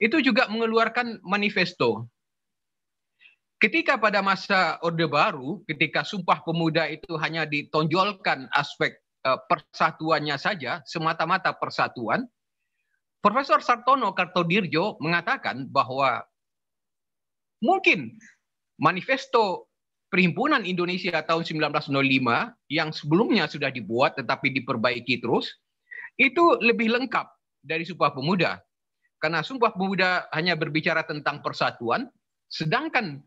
itu juga mengeluarkan manifesto. Ketika pada masa Orde Baru, ketika Sumpah Pemuda itu hanya ditonjolkan aspek eh, persatuannya saja, semata-mata persatuan, Profesor Sartono Kartodirjo mengatakan bahwa mungkin manifesto Perhimpunan Indonesia tahun 1905 yang sebelumnya sudah dibuat tetapi diperbaiki terus, itu lebih lengkap dari Sumpah Pemuda karena Sumpah Pemuda hanya berbicara tentang persatuan, sedangkan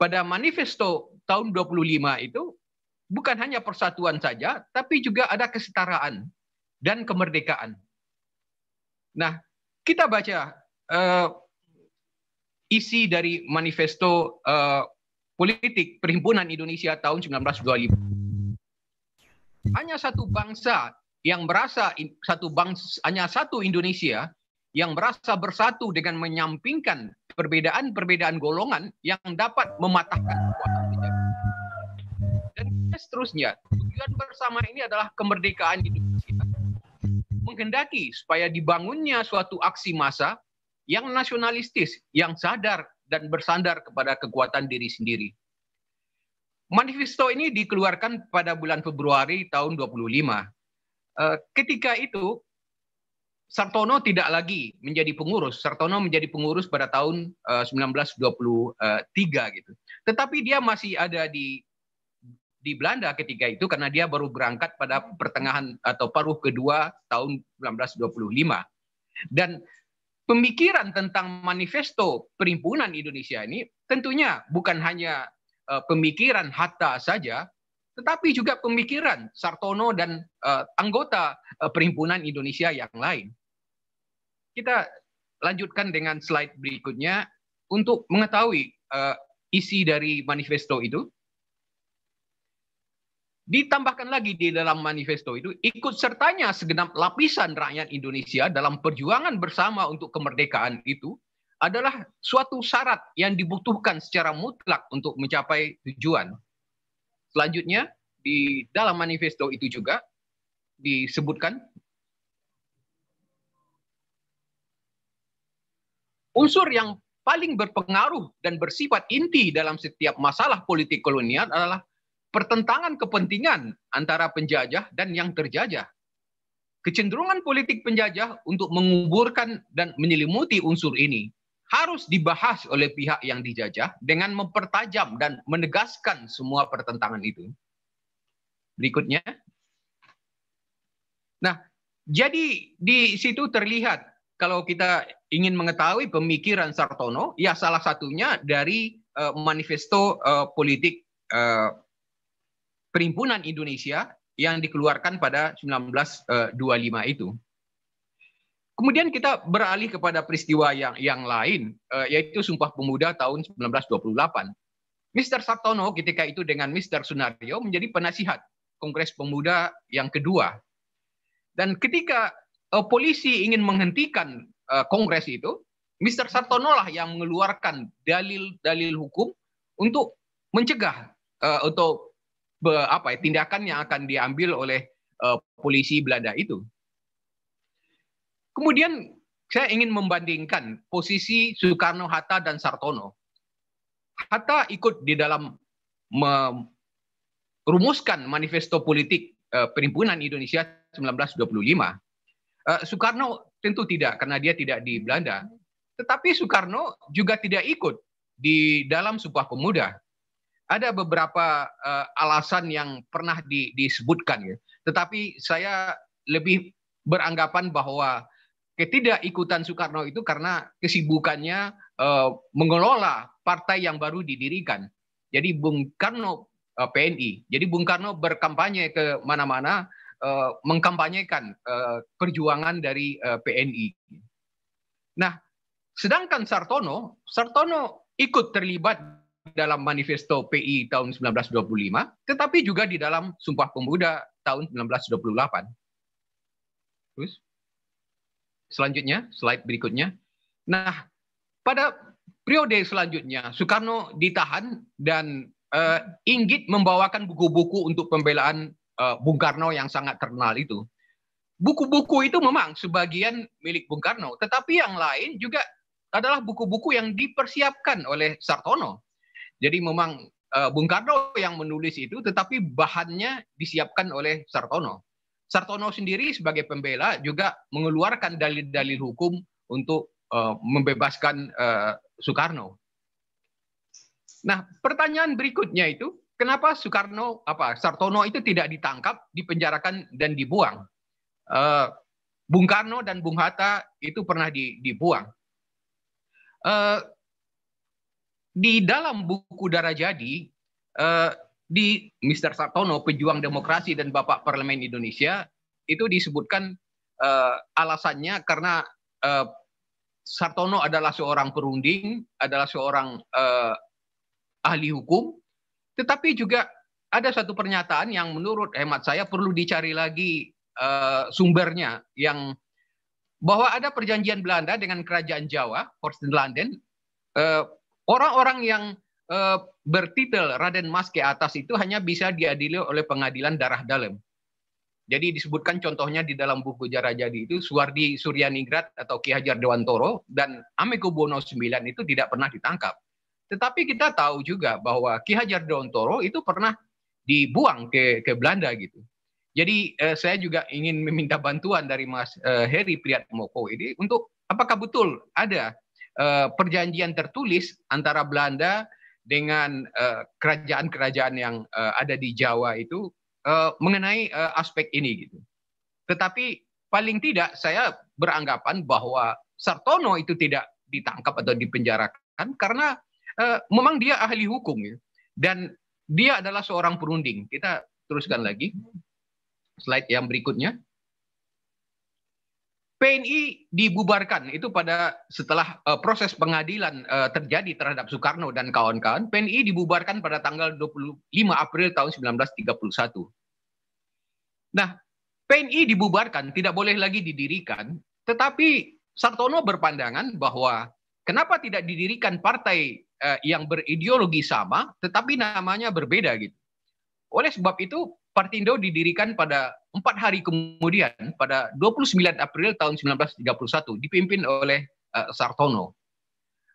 pada manifesto tahun 25 itu bukan hanya persatuan saja, tapi juga ada kesetaraan dan kemerdekaan. Nah, kita baca uh, isi dari manifesto uh, politik Perhimpunan Indonesia tahun 1925. Hanya satu bangsa yang merasa satu bangsa, hanya satu Indonesia yang merasa bersatu dengan menyampingkan perbedaan-perbedaan golongan yang dapat mematahkan kekuatan penjajah. Dan seterusnya, tujuan bersama ini adalah kemerdekaan Indonesia. Menghendaki supaya dibangunnya suatu aksi massa yang nasionalistis, yang sadar dan bersandar kepada kekuatan diri sendiri. Manifesto ini dikeluarkan pada bulan Februari tahun 25. Eh, ketika itu Sartono tidak lagi menjadi pengurus. Sartono menjadi pengurus pada tahun eh, uh, 1923 eh, gitu. Tetapi dia masih ada di di Belanda ketika itu karena dia baru berangkat pada pertengahan atau paruh kedua tahun 1925. Dan pemikiran tentang manifesto Perhimpunan Indonesia ini tentunya bukan hanya eh, pemikiran Hatta saja, tetapi juga pemikiran Sartono dan uh, anggota uh, Perhimpunan Indonesia yang lain. Kita lanjutkan dengan slide berikutnya untuk mengetahui uh, isi dari manifesto itu. Ditambahkan lagi di dalam manifesto itu, ikut sertanya segenap lapisan rakyat Indonesia dalam perjuangan bersama untuk kemerdekaan itu adalah suatu syarat yang dibutuhkan secara mutlak untuk mencapai tujuan. Selanjutnya di dalam manifesto itu juga disebutkan unsur yang paling berpengaruh dan bersifat inti dalam setiap masalah politik kolonial adalah pertentangan kepentingan antara penjajah dan yang terjajah. Kecenderungan politik penjajah untuk menguburkan dan menyelimuti unsur ini harus dibahas oleh pihak yang dijajah dengan mempertajam dan menegaskan semua pertentangan itu. Berikutnya. Nah, jadi di situ terlihat kalau kita ingin mengetahui pemikiran Sartono, ya salah satunya dari uh, manifesto uh, politik uh, Perhimpunan Indonesia yang dikeluarkan pada 1925 itu. Kemudian kita beralih kepada peristiwa yang yang lain, eh, yaitu Sumpah Pemuda tahun 1928. Mr. Sartono ketika itu dengan Mr. Sunario menjadi penasihat Kongres Pemuda yang kedua. Dan ketika uh, polisi ingin menghentikan uh, Kongres itu, Mr. Sartono lah yang mengeluarkan dalil-dalil hukum untuk mencegah uh, atau be, apa ya, tindakan yang akan diambil oleh uh, polisi Belanda itu. Kemudian saya ingin membandingkan posisi Soekarno-Hatta dan Sartono. Hatta ikut di dalam merumuskan manifesto politik eh, Perhimpunan Indonesia 1925. Eh, Soekarno tentu tidak karena dia tidak di Belanda. Tetapi Soekarno juga tidak ikut di dalam sebuah Pemuda. Ada beberapa eh, alasan yang pernah di, disebutkan ya. Tetapi saya lebih beranggapan bahwa ketidakikutan Soekarno itu karena kesibukannya uh, mengelola partai yang baru didirikan. Jadi Bung Karno eh, PNI. Jadi Bung Karno berkampanye ke mana-mana eh, mengkampanyekan eh, perjuangan dari eh, PNI. Nah, sedangkan Sartono, Sartono ikut terlibat dalam manifesto PI tahun 1925, tetapi juga di dalam Sumpah Pemuda tahun 1928. Terus? Selanjutnya, slide berikutnya. Nah, pada periode selanjutnya Soekarno ditahan dan uh, Inggit membawakan buku-buku untuk pembelaan uh, Bung Karno yang sangat terkenal itu. Buku-buku itu memang sebagian milik Bung Karno, tetapi yang lain juga adalah buku-buku yang dipersiapkan oleh Sartono. Jadi memang uh, Bung Karno yang menulis itu, tetapi bahannya disiapkan oleh Sartono. Sartono sendiri sebagai pembela juga mengeluarkan dalil-dalil hukum untuk uh, membebaskan uh, Soekarno. Nah, pertanyaan berikutnya itu, kenapa Soekarno apa Sartono itu tidak ditangkap, dipenjarakan dan dibuang? Uh, Bung Karno dan Bung Hatta itu pernah di, dibuang. Uh, di dalam buku Darajadi uh, di Mr. Sartono, pejuang demokrasi dan Bapak Parlemen Indonesia, itu disebutkan uh, alasannya karena uh, Sartono adalah seorang perunding, adalah seorang uh, ahli hukum, tetapi juga ada satu pernyataan yang menurut hemat saya perlu dicari lagi uh, sumbernya yang bahwa ada perjanjian Belanda dengan kerajaan Jawa, Horsten uh, orang -orang yang Eh, bertitel Raden Mas ke atas itu hanya bisa diadili oleh pengadilan darah dalam. Jadi disebutkan contohnya di dalam buku Jarajadi itu Suwardi Suryaningrat atau Ki Hajar Dewantoro dan Ameko Bono itu tidak pernah ditangkap. Tetapi kita tahu juga bahwa Ki Hajar Dewantoro itu pernah dibuang ke ke Belanda gitu. Jadi eh, saya juga ingin meminta bantuan dari Mas eh, Heri Priatmoko ini untuk apakah betul ada eh, perjanjian tertulis antara Belanda dengan eh, kerajaan-kerajaan yang eh, ada di Jawa itu eh, mengenai aspek ini gitu. Tetapi paling tidak saya beranggapan bahwa Sartono itu tidak ditangkap atau dipenjarakan karena memang dia ahli hukum ya. dan dia adalah seorang perunding. Kita teruskan lagi slide yang berikutnya. PNI dibubarkan itu pada setelah uh, proses pengadilan uh, terjadi terhadap Soekarno dan kawan-kawan, PNI dibubarkan pada tanggal 25 April tahun 1931. Nah, PNI dibubarkan, tidak boleh lagi didirikan, tetapi Sartono berpandangan bahwa kenapa tidak didirikan partai uh, yang berideologi sama tetapi namanya berbeda gitu. Oleh sebab itu Partindo didirikan pada Empat hari kemudian, pada 29 April tahun 1931, dipimpin oleh uh, Sartono.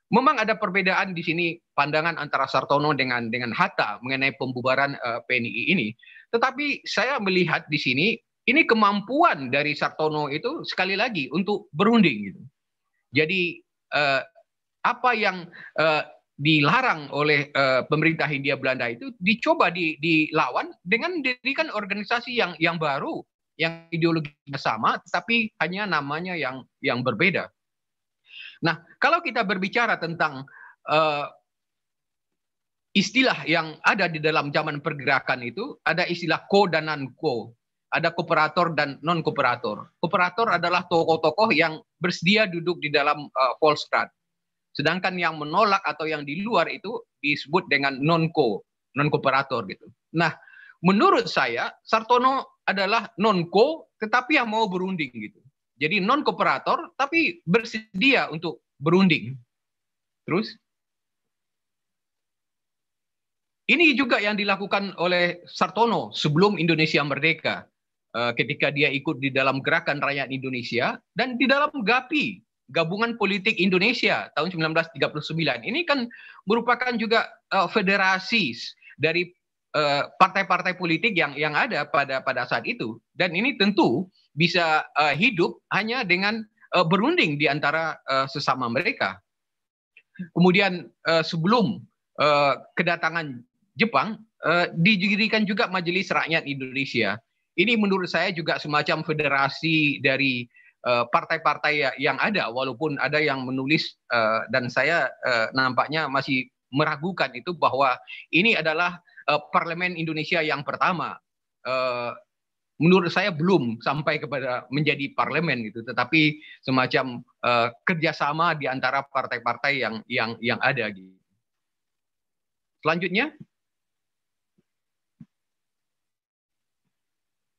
Memang ada perbedaan di sini pandangan antara Sartono dengan dengan Hatta mengenai pembubaran uh, eh, PNI ini. Tetapi saya melihat di sini ini kemampuan dari Sartono itu sekali lagi untuk berunding gitu. Jadi uh, apa yang uh, dilarang oleh uh, pemerintah Hindia Belanda itu dicoba di, dilawan dengan dirikan organisasi yang yang baru yang ideologinya sama tapi hanya namanya yang yang berbeda. Nah, kalau kita berbicara tentang uh, istilah yang ada di dalam zaman pergerakan itu ada istilah ko dan non ko, ada kooperator dan non kooperator. Kooperator adalah tokoh-tokoh yang bersedia duduk di dalam uh, eh, Volkskrad Sedangkan yang menolak atau yang di luar itu disebut dengan non-co, non-kooperator gitu. Nah, menurut saya Sartono adalah non-co tetapi yang mau berunding gitu. Jadi non-kooperator tapi bersedia untuk berunding. Terus? Ini juga yang dilakukan oleh Sartono sebelum Indonesia merdeka eh, ketika dia ikut di dalam gerakan rakyat Indonesia dan di dalam GAPI Gabungan Politik Indonesia tahun 1939. Ini kan merupakan juga uh, federasi dari uh, partai-partai uh, politik yang yang ada pada pada saat itu dan ini tentu bisa uh, hidup hanya dengan uh, berunding di antara uh, sesama mereka. Kemudian uh, sebelum uh, kedatangan Jepang uh, didirikan juga Majelis Rakyat Indonesia. Ini menurut saya juga semacam federasi dari Eh, partai-partai ya, yang ada walaupun ada yang menulis eh, dan saya eh, nampaknya masih meragukan itu bahwa ini adalah parlemen Indonesia yang pertama menurut saya belum sampai kepada menjadi parlemen gitu, tetapi semacam kerjasama di antara partai-partai yang yang yang ada gitu. Selanjutnya,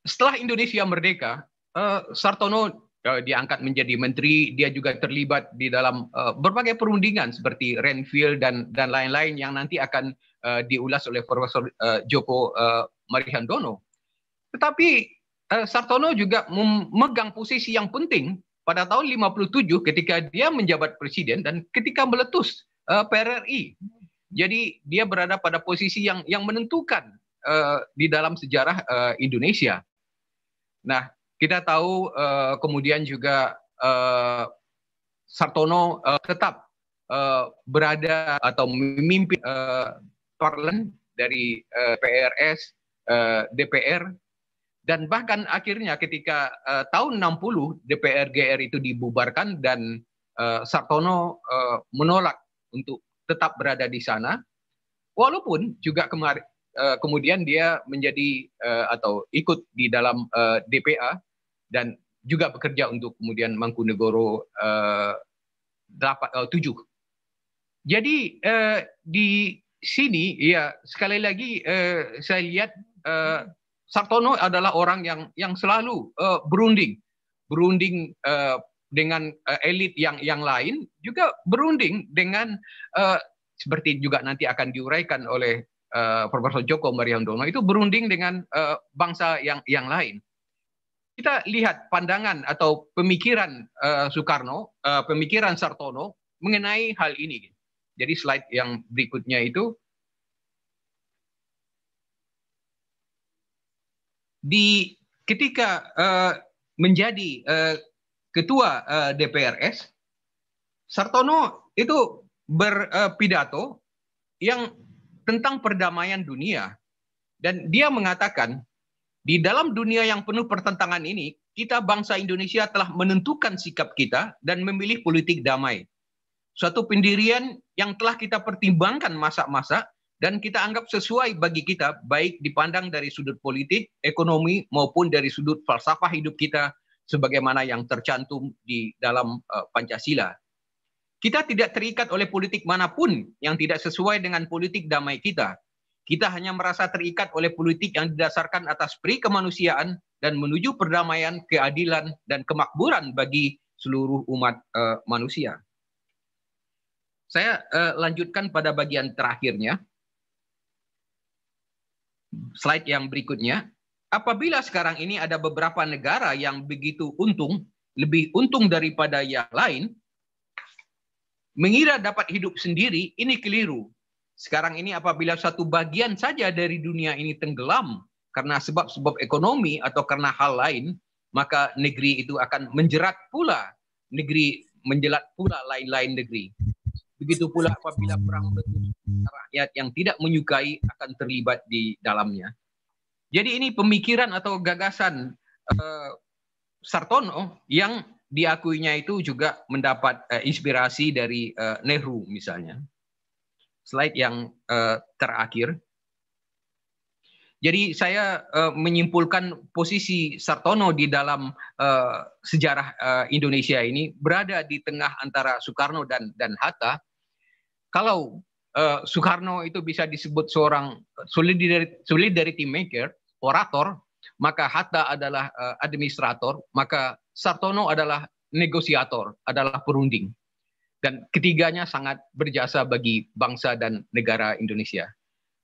setelah Indonesia merdeka, Sartono Eh, diangkat menjadi menteri, dia juga terlibat di dalam uh, berbagai perundingan seperti Renfield dan dan lain-lain yang nanti akan uh, diulas oleh Profesor uh, Joko uh, Marihandono. Tetapi uh, Sartono juga memegang posisi yang penting pada tahun 57 ketika dia menjabat presiden dan ketika meletus uh, PRRI. Jadi dia berada pada posisi yang yang menentukan uh, di dalam sejarah uh, Indonesia. Nah, kita tahu uh, kemudian juga uh, Sartono uh, tetap uh, berada atau memimpin uh, parlemen dari uh, PRS, uh, DPR, dan bahkan akhirnya ketika uh, tahun 60 DPR GR itu dibubarkan dan uh, Sartono uh, menolak untuk tetap berada di sana, walaupun juga kemarin uh, kemudian dia menjadi uh, atau ikut di dalam uh, DPA dan juga bekerja untuk kemudian Mangkunegoro uh, 8, uh, 7. Jadi uh, di sini ya sekali lagi uh, saya lihat uh, Sartono adalah orang yang yang selalu uh, berunding, berunding uh, dengan uh, elit yang yang lain, juga berunding dengan uh, seperti juga nanti akan diuraikan oleh uh, Profesor Joko Mariandono itu berunding dengan uh, bangsa yang yang lain kita lihat pandangan atau pemikiran uh, Soekarno, uh, pemikiran Sartono mengenai hal ini. Jadi slide yang berikutnya itu di ketika uh, menjadi uh, ketua uh, DPRS, Sartono itu berpidato uh, yang tentang perdamaian dunia dan dia mengatakan di dalam dunia yang penuh pertentangan ini, kita bangsa Indonesia telah menentukan sikap kita dan memilih politik damai. Suatu pendirian yang telah kita pertimbangkan masa-masa dan kita anggap sesuai bagi kita baik dipandang dari sudut politik, ekonomi maupun dari sudut falsafah hidup kita sebagaimana yang tercantum di dalam uh, Pancasila. Kita tidak terikat oleh politik manapun yang tidak sesuai dengan politik damai kita kita hanya merasa terikat oleh politik yang didasarkan atas pri kemanusiaan dan menuju perdamaian, keadilan, dan kemakmuran bagi seluruh umat uh, manusia. Saya uh, lanjutkan pada bagian terakhirnya. Slide yang berikutnya. Apabila sekarang ini ada beberapa negara yang begitu untung, lebih untung daripada yang lain, mengira dapat hidup sendiri, ini keliru sekarang ini apabila satu bagian saja dari dunia ini tenggelam karena sebab-sebab ekonomi atau karena hal lain, maka negeri itu akan menjerat pula negeri menjelat pula lain-lain negeri. Begitu pula apabila perang berikut rakyat yang tidak menyukai akan terlibat di dalamnya. Jadi ini pemikiran atau gagasan uh, Sartono yang diakuinya itu juga mendapat uh, inspirasi dari uh, Nehru misalnya slide yang uh, terakhir. Jadi saya uh, menyimpulkan posisi Sartono di dalam uh, sejarah uh, Indonesia ini berada di tengah antara Soekarno dan dan Hatta. Kalau uh, Soekarno itu bisa disebut seorang solidarity, maker, orator, maka Hatta adalah uh, administrator, maka Sartono adalah negosiator, adalah perunding dan ketiganya sangat berjasa bagi bangsa dan negara Indonesia.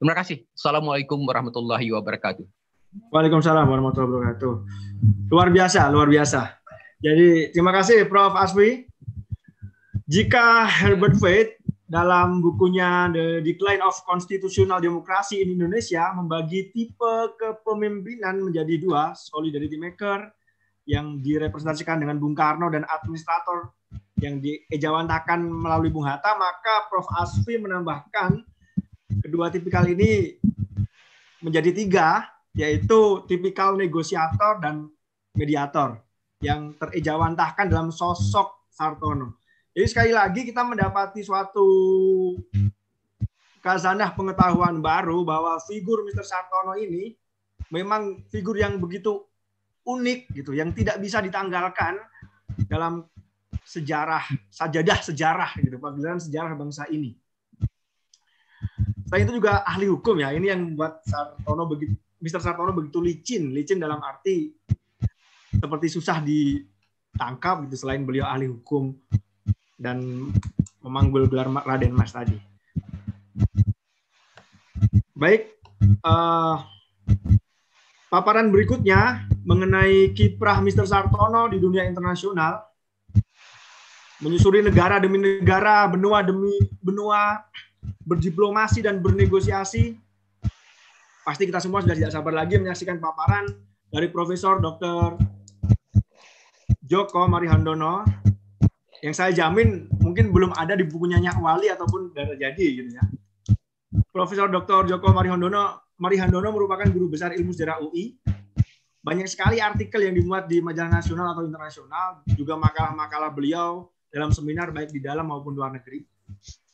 Terima kasih. Assalamualaikum warahmatullahi wabarakatuh. Waalaikumsalam warahmatullahi wabarakatuh. Luar biasa, luar biasa. Jadi terima kasih Prof. Aswi. Jika Herbert Feit dalam bukunya The Decline of Constitutional Democracy in Indonesia membagi tipe kepemimpinan menjadi dua, solidarity maker yang direpresentasikan dengan Bung Karno dan administrator yang diejawantakan melalui Bung Hatta, maka Prof. Asfi menambahkan kedua tipikal ini menjadi tiga, yaitu tipikal negosiator dan mediator yang terejawantahkan dalam sosok Sartono. Jadi sekali lagi kita mendapati suatu kazanah pengetahuan baru bahwa figur Mr. Sartono ini memang figur yang begitu unik gitu, yang tidak bisa ditanggalkan dalam sejarah, sajadah sejarah gitu, pagelaran sejarah bangsa ini. Selain itu juga ahli hukum ya, ini yang buat Sartono begitu Mr. Sartono begitu licin, licin dalam arti seperti susah ditangkap gitu selain beliau ahli hukum dan memanggul gelar Raden Mas tadi. Baik, uh, paparan berikutnya mengenai kiprah Mr. Sartono di dunia internasional menyusuri negara demi negara, benua demi benua, berdiplomasi dan bernegosiasi. Pasti kita semua sudah tidak sabar lagi menyaksikan paparan dari Profesor Dr. Joko Marihandono yang saya jamin mungkin belum ada di bukunya Nyak Wali ataupun sudah jadi, gitu ya. Profesor Dr. Joko Marihandono Marihandono merupakan guru besar ilmu sejarah UI banyak sekali artikel yang dimuat di majalah nasional atau internasional, juga makalah-makalah beliau dalam seminar baik di dalam maupun luar negeri.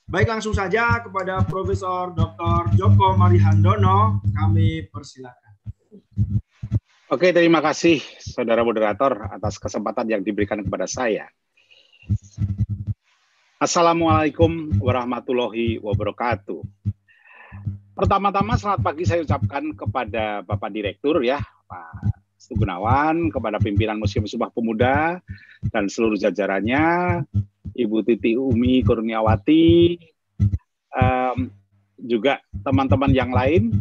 Baik langsung saja kepada Profesor Dr. Joko Marihandono kami persilakan. Oke, terima kasih saudara moderator atas kesempatan yang diberikan kepada saya. Assalamualaikum warahmatullahi wabarakatuh. Pertama-tama selamat pagi saya ucapkan kepada Bapak Direktur ya, Pak Gunawan, kepada pimpinan Museum Sumpah Pemuda dan seluruh jajarannya, Ibu Titi Umi Kurniawati, um, juga teman-teman yang lain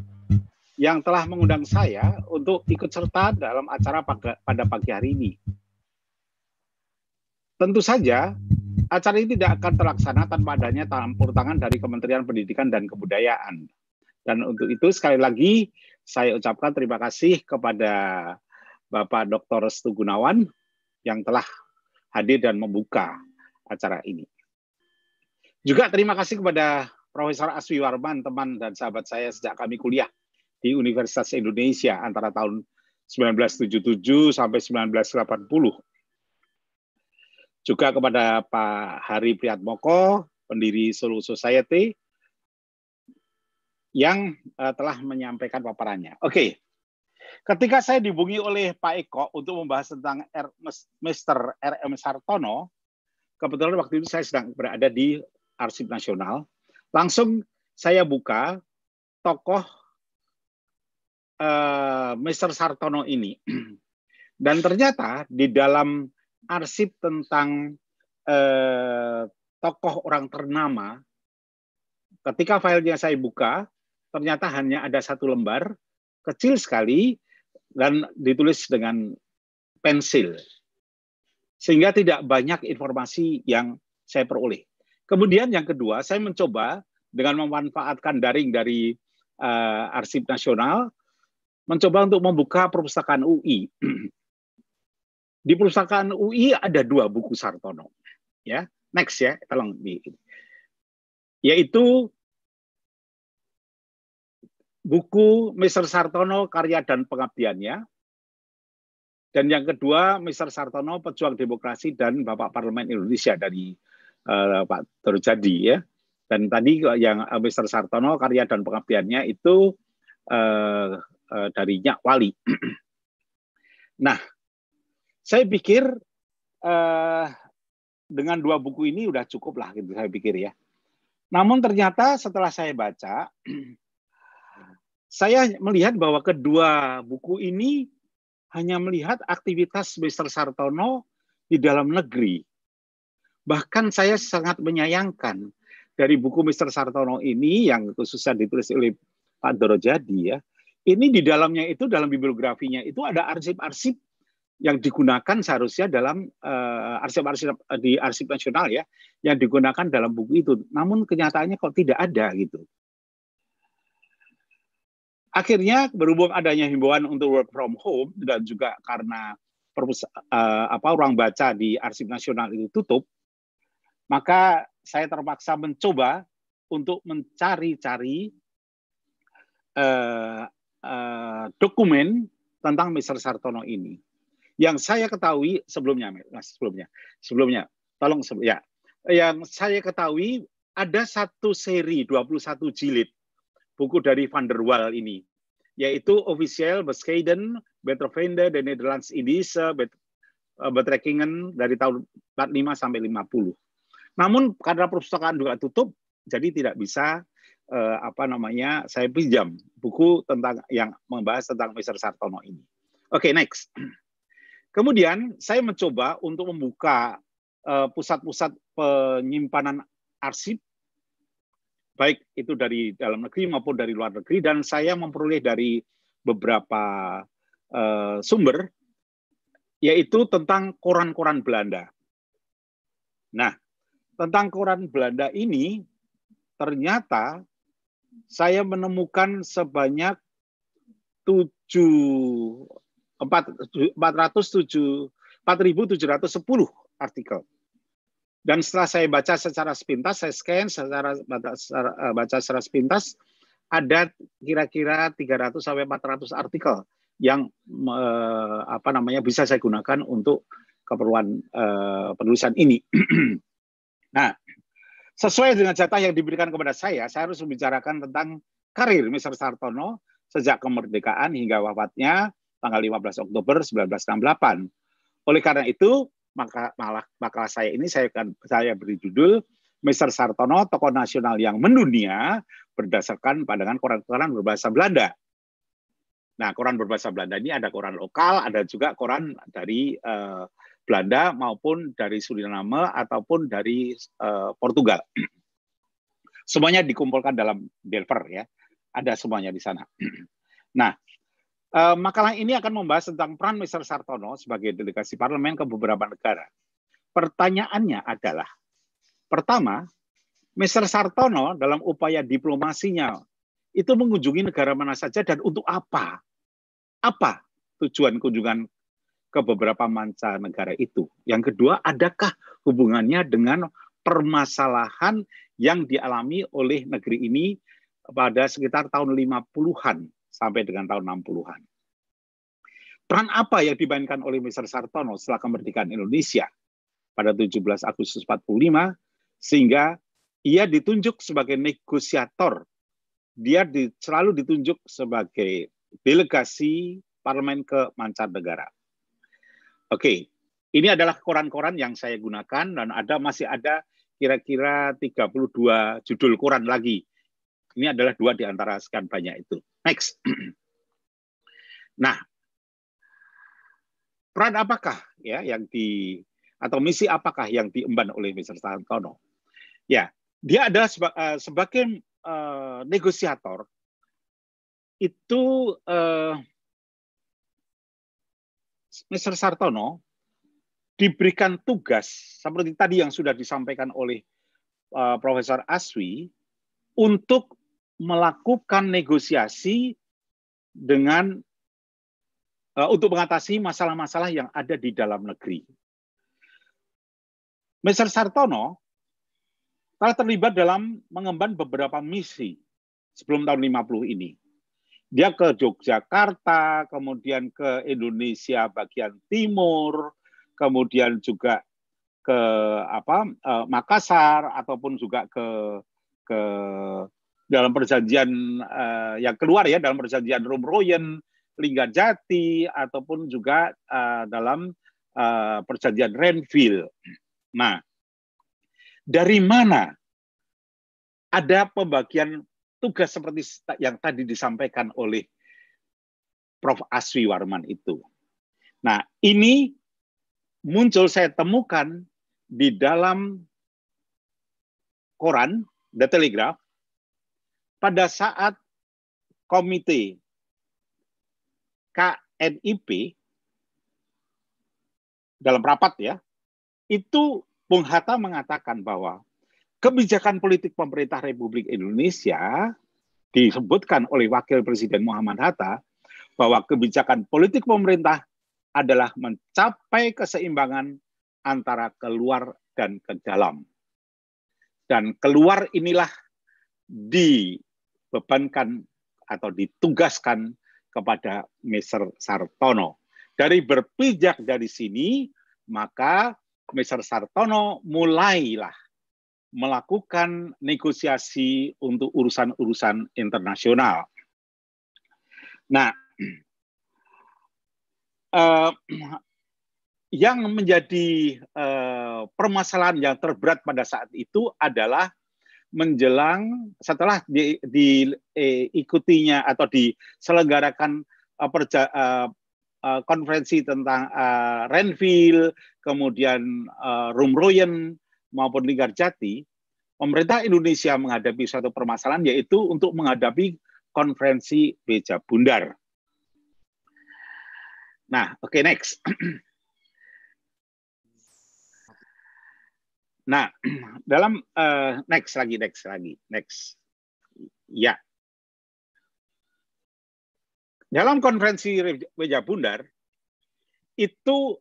yang telah mengundang saya untuk ikut serta dalam acara pada pagi hari ini. Tentu saja, acara ini tidak akan terlaksana tanpa adanya campur tangan dari Kementerian Pendidikan dan Kebudayaan. Dan untuk itu, sekali lagi, saya ucapkan terima kasih kepada Bapak Dr. Restu Gunawan yang telah hadir dan membuka acara ini. Juga terima kasih kepada Profesor Aswi Warman, teman dan sahabat saya sejak kami kuliah di Universitas Indonesia antara tahun 1977 sampai 1980. Juga kepada Pak Hari Priatmoko, pendiri Solo Society, yang eh, telah menyampaikan paparannya. Oke, Ketika saya dihubungi oleh Pak Eko untuk membahas tentang R, Mr. R.M. Sartono, kebetulan waktu itu saya sedang berada di Arsip Nasional, langsung saya buka tokoh uh, eh, Mr. Sartono ini. Dan ternyata di dalam arsip tentang uh, tokoh orang ternama, ketika filenya saya buka, ternyata hanya ada satu lembar kecil sekali dan ditulis dengan pensil. Sehingga tidak banyak informasi yang saya peroleh. Kemudian yang kedua, saya mencoba dengan memanfaatkan daring dari uh, arsip nasional, mencoba untuk membuka perpustakaan UI. Di perpustakaan UI ada dua buku Sartono. Ya, next ya, tolong di yaitu buku Mr. Sartono karya dan pengabdiannya. Dan yang kedua Mr. Sartono pejuang demokrasi dan Bapak Parlemen Indonesia dari uh, Pak Terjadi ya. Dan tadi yang eh, Mr. Sartono karya dan pengabdiannya itu uh, uh, dari Nyak Wali. nah, saya pikir uh, dengan dua buku ini udah cukup lah gitu saya pikir ya. Namun ternyata setelah saya baca saya melihat bahwa kedua buku ini hanya melihat aktivitas Mr. Sartono di dalam negeri. Bahkan saya sangat menyayangkan dari buku Mr. Sartono ini yang khususnya ditulis oleh Pak Dorojadi ya, ini di dalamnya itu dalam bibliografinya itu ada arsip-arsip yang digunakan seharusnya dalam eh, arsip-arsip uh, di arsip nasional ya yang digunakan dalam buku itu. Namun kenyataannya kok tidak ada gitu akhirnya berhubung adanya himbauan untuk work from home dan juga karena perpus uh, apa ruang baca di arsip nasional itu tutup maka saya terpaksa mencoba untuk mencari-cari uh, uh, dokumen tentang Mr. Sartono ini yang saya ketahui sebelumnya Mas sebelumnya sebelumnya tolong sebelum ya yang saya ketahui ada satu seri 21 jilid buku dari Van der Waal ini, yaitu Official Bescheiden, Betrovende, The Nederlands Indische, eh, Betrekkingen dari tahun 45 sampai 50. Namun karena perpustakaan juga tutup, jadi tidak bisa eh, apa namanya saya pinjam buku tentang yang membahas tentang Mr. Sartono ini. Oke, okay, next. Kemudian saya mencoba untuk membuka eh, pusat-pusat eh, penyimpanan arsip baik itu dari dalam negeri maupun dari luar negeri dan saya memperoleh dari beberapa uh, sumber yaitu tentang koran-koran Belanda. Nah, tentang koran Belanda ini ternyata saya menemukan sebanyak 7 4 407 4710 artikel. Dan setelah saya baca secara sepintas, saya scan secara baca secara eh, sepintas, ada kira-kira 300 sampai 400 artikel yang eh, apa namanya bisa saya gunakan untuk keperluan eh, penulisan ini. nah, sesuai dengan jatah yang diberikan kepada saya, saya harus membicarakan tentang karir Mr. Sartono sejak kemerdekaan hingga wafatnya tanggal 15 Oktober 1968. Oleh karena itu, maka malah makalah saya ini saya akan saya beri judul Mr. Sartono tokoh nasional yang mendunia berdasarkan pandangan koran-koran berbahasa Belanda. Nah, koran berbahasa Belanda ini ada koran lokal, ada juga koran dari uh, Belanda maupun dari Suriname ataupun dari uh, Portugal. Semuanya dikumpulkan dalam Delver ya. Ada semuanya di sana. Nah, Uh, makalah ini akan membahas tentang peran Mr. Sartono sebagai delegasi parlemen ke beberapa negara. Pertanyaannya adalah, pertama, Mr. Sartono dalam upaya diplomasinya itu mengunjungi negara mana saja dan untuk apa? Apa tujuan kunjungan ke beberapa manca negara itu? Yang kedua, adakah hubungannya dengan permasalahan yang dialami oleh negeri ini pada sekitar tahun 50-an sampai dengan tahun 60-an. Peran apa yang dimainkan oleh Mr. Sartono setelah kemerdekaan Indonesia pada 17 Agustus 45 sehingga ia ditunjuk sebagai negosiator. Dia di, selalu ditunjuk sebagai delegasi parlemen ke mancanegara. Oke, ini adalah koran-koran yang saya gunakan dan ada masih ada kira-kira 32 judul koran lagi ini adalah dua di antara sekian banyak itu. Next. Nah, peran apakah ya yang di atau misi apakah yang diemban oleh Mr. Santono? Ya, dia adalah seba, uh, eh, sebagai uh, eh, negosiator itu uh, eh, Mr. Sartono diberikan tugas seperti tadi yang sudah disampaikan oleh uh, Profesor Aswi untuk melakukan negosiasi dengan uh, untuk mengatasi masalah-masalah yang ada di dalam negeri. Mr. Sartono telah terlibat dalam mengemban beberapa misi sebelum tahun 50 ini. Dia ke Yogyakarta, kemudian ke Indonesia bagian timur, kemudian juga ke apa eh, Makassar ataupun juga ke ke dalam perjanjian uh, yang keluar ya dalam perjanjian Romroyen, Lingga Jati ataupun juga uh, dalam uh, perjanjian Renville. Nah, dari mana ada pembagian tugas seperti yang tadi disampaikan oleh Prof. Aswi Warman itu. Nah, ini muncul saya temukan di dalam koran The Telegraph pada saat komite KNIP dalam rapat ya, itu Bung Hatta mengatakan bahwa kebijakan politik pemerintah Republik Indonesia disebutkan oleh Wakil Presiden Muhammad Hatta bahwa kebijakan politik pemerintah adalah mencapai keseimbangan antara keluar dan ke dalam. Dan keluar inilah di dibebankan atau ditugaskan kepada Mr. Sartono. Dari berpijak dari sini, maka Mr. Sartono mulailah melakukan negosiasi untuk urusan-urusan internasional. Nah, eh, yang menjadi eh, permasalahan yang terberat pada saat itu adalah menjelang setelah diikutinya di, eh, atau diselenggarakan eh, perja, eh, eh, konferensi tentang eh, Renville, kemudian eh, Rumroyen maupun Linggarjati, pemerintah Indonesia menghadapi suatu permasalahan yaitu untuk menghadapi konferensi Beja Bundar. Nah, oke okay, next. Nah, dalam uh, next lagi, next lagi, next. Ya. Dalam konferensi Meja Bundar, itu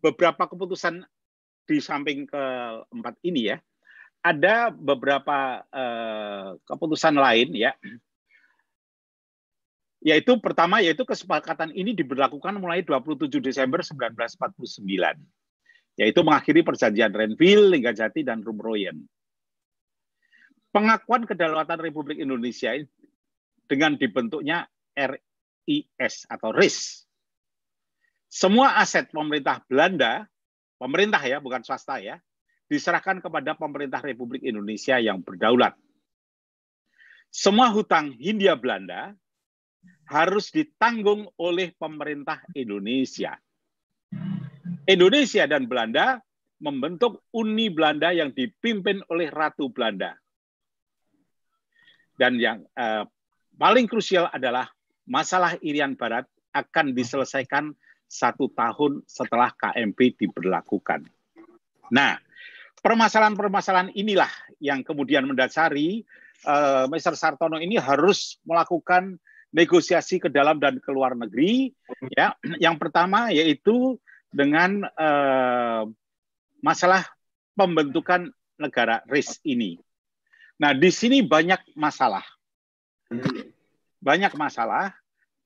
beberapa keputusan di samping keempat ini ya, ada beberapa uh, keputusan lain ya, yaitu pertama yaitu kesepakatan ini diberlakukan mulai 27 Desember 1949 yaitu mengakhiri perjanjian Renville, Linggajati, dan Rumroyen. Pengakuan kedaulatan Republik Indonesia dengan dibentuknya RIS atau RIS. Semua aset pemerintah Belanda, pemerintah ya, bukan swasta ya, diserahkan kepada pemerintah Republik Indonesia yang berdaulat. Semua hutang Hindia Belanda harus ditanggung oleh pemerintah Indonesia. Indonesia dan Belanda membentuk Uni Belanda yang dipimpin oleh Ratu Belanda. Dan yang eh, paling krusial adalah masalah Irian Barat akan diselesaikan satu tahun setelah KMP diberlakukan. Nah, permasalahan-permasalahan inilah yang kemudian mendasari eh, Mr. Sartono ini harus melakukan negosiasi ke dalam dan ke luar negeri. Ya, yang pertama yaitu dengan uh, masalah pembentukan negara RIS ini. Nah, di sini banyak masalah. Banyak masalah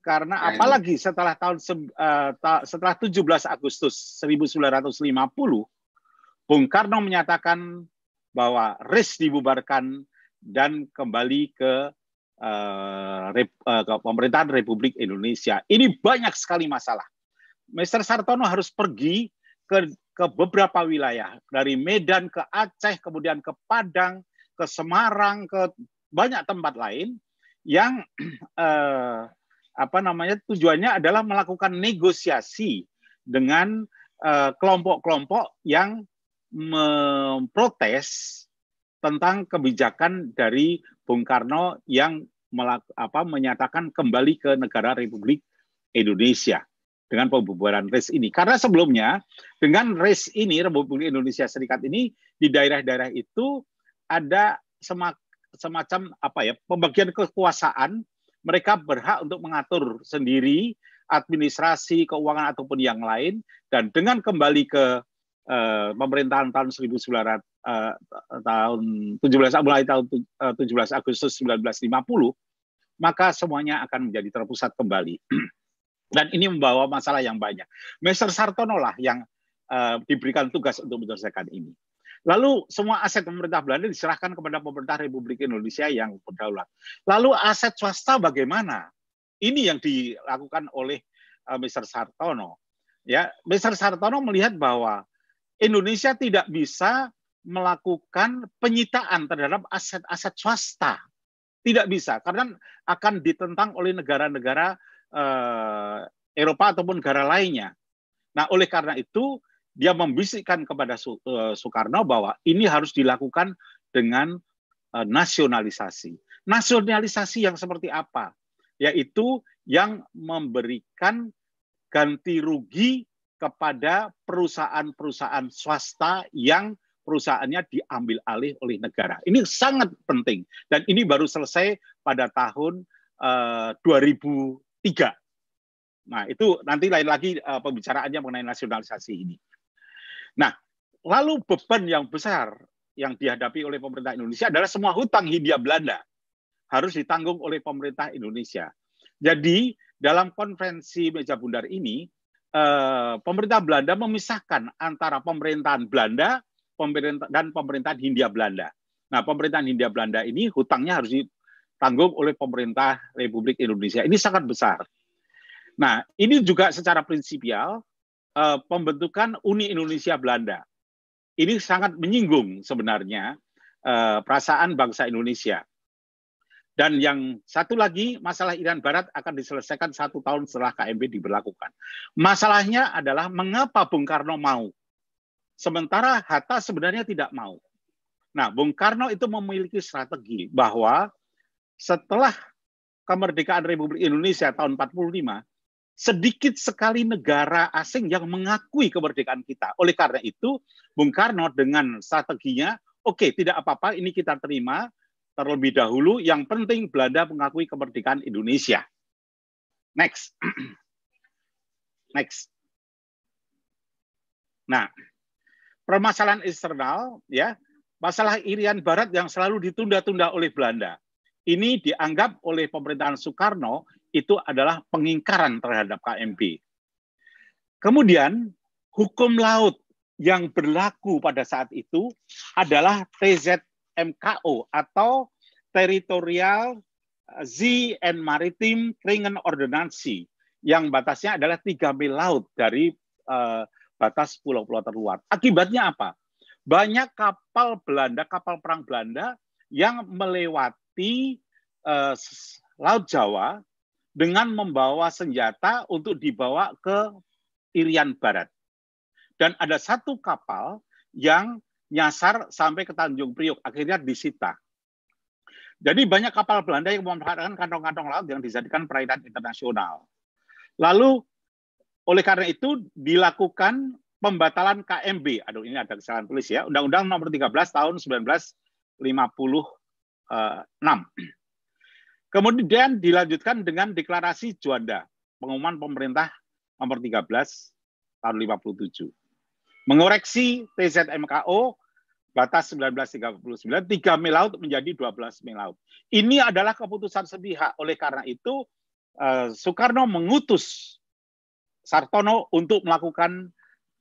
karena iya. apalagi setelah tahun uh, setelah 17 Agustus 1950 Bung Karno menyatakan bahwa RIS dibubarkan dan kembali ke uh, rep, uh, ke pemerintahan Republik Indonesia. Ini banyak sekali masalah. Mr. Sartono harus pergi ke, ke beberapa wilayah, dari Medan ke Aceh, kemudian ke Padang, ke Semarang, ke banyak tempat lain yang eh, apa namanya tujuannya adalah melakukan negosiasi dengan eh, kelompok-kelompok eh, yang memprotes tentang kebijakan dari Bung Karno yang melaku, apa, menyatakan kembali ke negara Republik Indonesia dengan pembubaran RIS ini. Karena sebelumnya dengan RIS ini Republik Indonesia Serikat ini di daerah-daerah itu ada semacam apa ya pembagian kekuasaan mereka berhak untuk mengatur sendiri administrasi keuangan ataupun yang lain dan dengan kembali ke uh, pemerintahan tahun 1900 uh, eh, tahun 17 mulai tahun 17 eh, Agustus 1950 maka semuanya akan menjadi terpusat kembali. Dan ini membawa masalah yang banyak. Mr. Sartono lah yang uh, diberikan tugas untuk menyelesaikan ini. Lalu semua aset pemerintah Belanda diserahkan kepada pemerintah Republik Indonesia yang berdaulat. Lalu aset swasta bagaimana? Ini yang dilakukan oleh uh, eh, Mr. Sartono. Ya, Mr. Sartono melihat bahwa Indonesia tidak bisa melakukan penyitaan terhadap aset-aset swasta. Tidak bisa karena akan ditentang oleh negara-negara Eh, Eropa ataupun negara lainnya. Nah, oleh karena itu dia membisikkan kepada eh, Soekarno bahwa ini harus dilakukan dengan eh, nasionalisasi. Nasionalisasi yang seperti apa? Yaitu yang memberikan ganti rugi kepada perusahaan-perusahaan swasta yang perusahaannya diambil alih oleh negara. Ini sangat penting dan ini baru selesai pada tahun 2000 tiga. Nah, itu nanti lain lagi uh, pembicaraannya mengenai nasionalisasi ini. Nah, lalu beban yang besar yang dihadapi oleh pemerintah Indonesia adalah semua hutang Hindia Belanda harus ditanggung oleh pemerintah Indonesia. Jadi, dalam konvensi meja bundar ini, uh, pemerintah Belanda memisahkan antara pemerintahan Belanda pemerintah, dan pemerintahan Hindia Belanda. Nah, pemerintahan Hindia Belanda ini hutangnya harus ditanggung oleh pemerintah Republik Indonesia. Ini sangat besar. Nah, ini juga secara prinsipial uh, pembentukan Uni Indonesia Belanda. Ini sangat menyinggung sebenarnya uh, perasaan bangsa Indonesia. Dan yang satu lagi, masalah Iran Barat akan diselesaikan satu tahun setelah KMB diberlakukan. Masalahnya adalah mengapa Bung Karno mau? Sementara Hatta sebenarnya tidak mau. Nah, Bung Karno itu memiliki strategi bahwa setelah kemerdekaan Republik Indonesia tahun 45, sedikit sekali negara asing yang mengakui kemerdekaan kita. Oleh karena itu, Bung Karno dengan strateginya, oke, okay, tidak apa-apa, ini kita terima terlebih dahulu. Yang penting Belanda mengakui kemerdekaan Indonesia. Next. Next. Nah, permasalahan eksternal ya, masalah Irian Barat yang selalu ditunda-tunda oleh Belanda. Ini dianggap oleh pemerintahan Soekarno itu adalah pengingkaran terhadap KMP. Kemudian hukum laut yang berlaku pada saat itu adalah TZMKO atau Territorial Sea and Maritime Kringen Ordinansi yang batasnya adalah tiga mil laut dari uh, batas pulau-pulau terluar. Akibatnya apa? Banyak kapal Belanda, kapal perang Belanda yang melewati mendekati uh, eh, Laut Jawa dengan membawa senjata untuk dibawa ke Irian Barat. Dan ada satu kapal yang nyasar sampai ke Tanjung Priok, akhirnya disita. Jadi banyak kapal Belanda yang memanfaatkan kantong-kantong laut yang dijadikan perairan internasional. Lalu oleh karena itu dilakukan pembatalan KMB. Aduh ini ada kesalahan tulis ya. Undang-Undang nomor 13 tahun 1950 Eh, Kemudian dilanjutkan dengan deklarasi Juanda, pengumuman pemerintah nomor 13 tahun 57. Mengoreksi TZMKO batas 1939 3 mil laut menjadi 12 mil laut. Ini adalah keputusan sepihak. Oleh karena itu eh, Soekarno mengutus Sartono untuk melakukan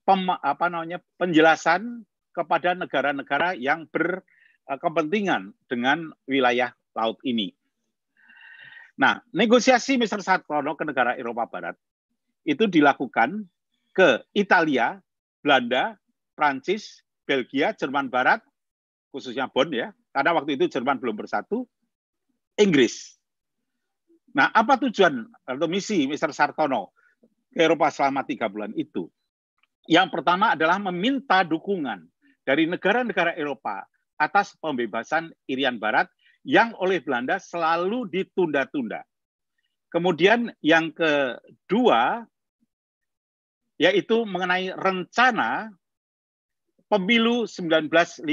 pem, apa namanya penjelasan kepada negara-negara yang ber Eh, kepentingan dengan wilayah laut ini. Nah, negosiasi Mr. Sartono ke negara Eropa Barat itu dilakukan ke Italia, Belanda, Prancis, Belgia, Jerman Barat, khususnya Bonn ya, karena waktu itu Jerman belum bersatu, Inggris. Nah, apa tujuan atau misi Mr. Sartono ke Eropa selama tiga bulan itu? Yang pertama adalah meminta dukungan dari negara-negara Eropa atas pembebasan Irian Barat yang oleh Belanda selalu ditunda-tunda. Kemudian yang kedua yaitu mengenai rencana pemilu 1955.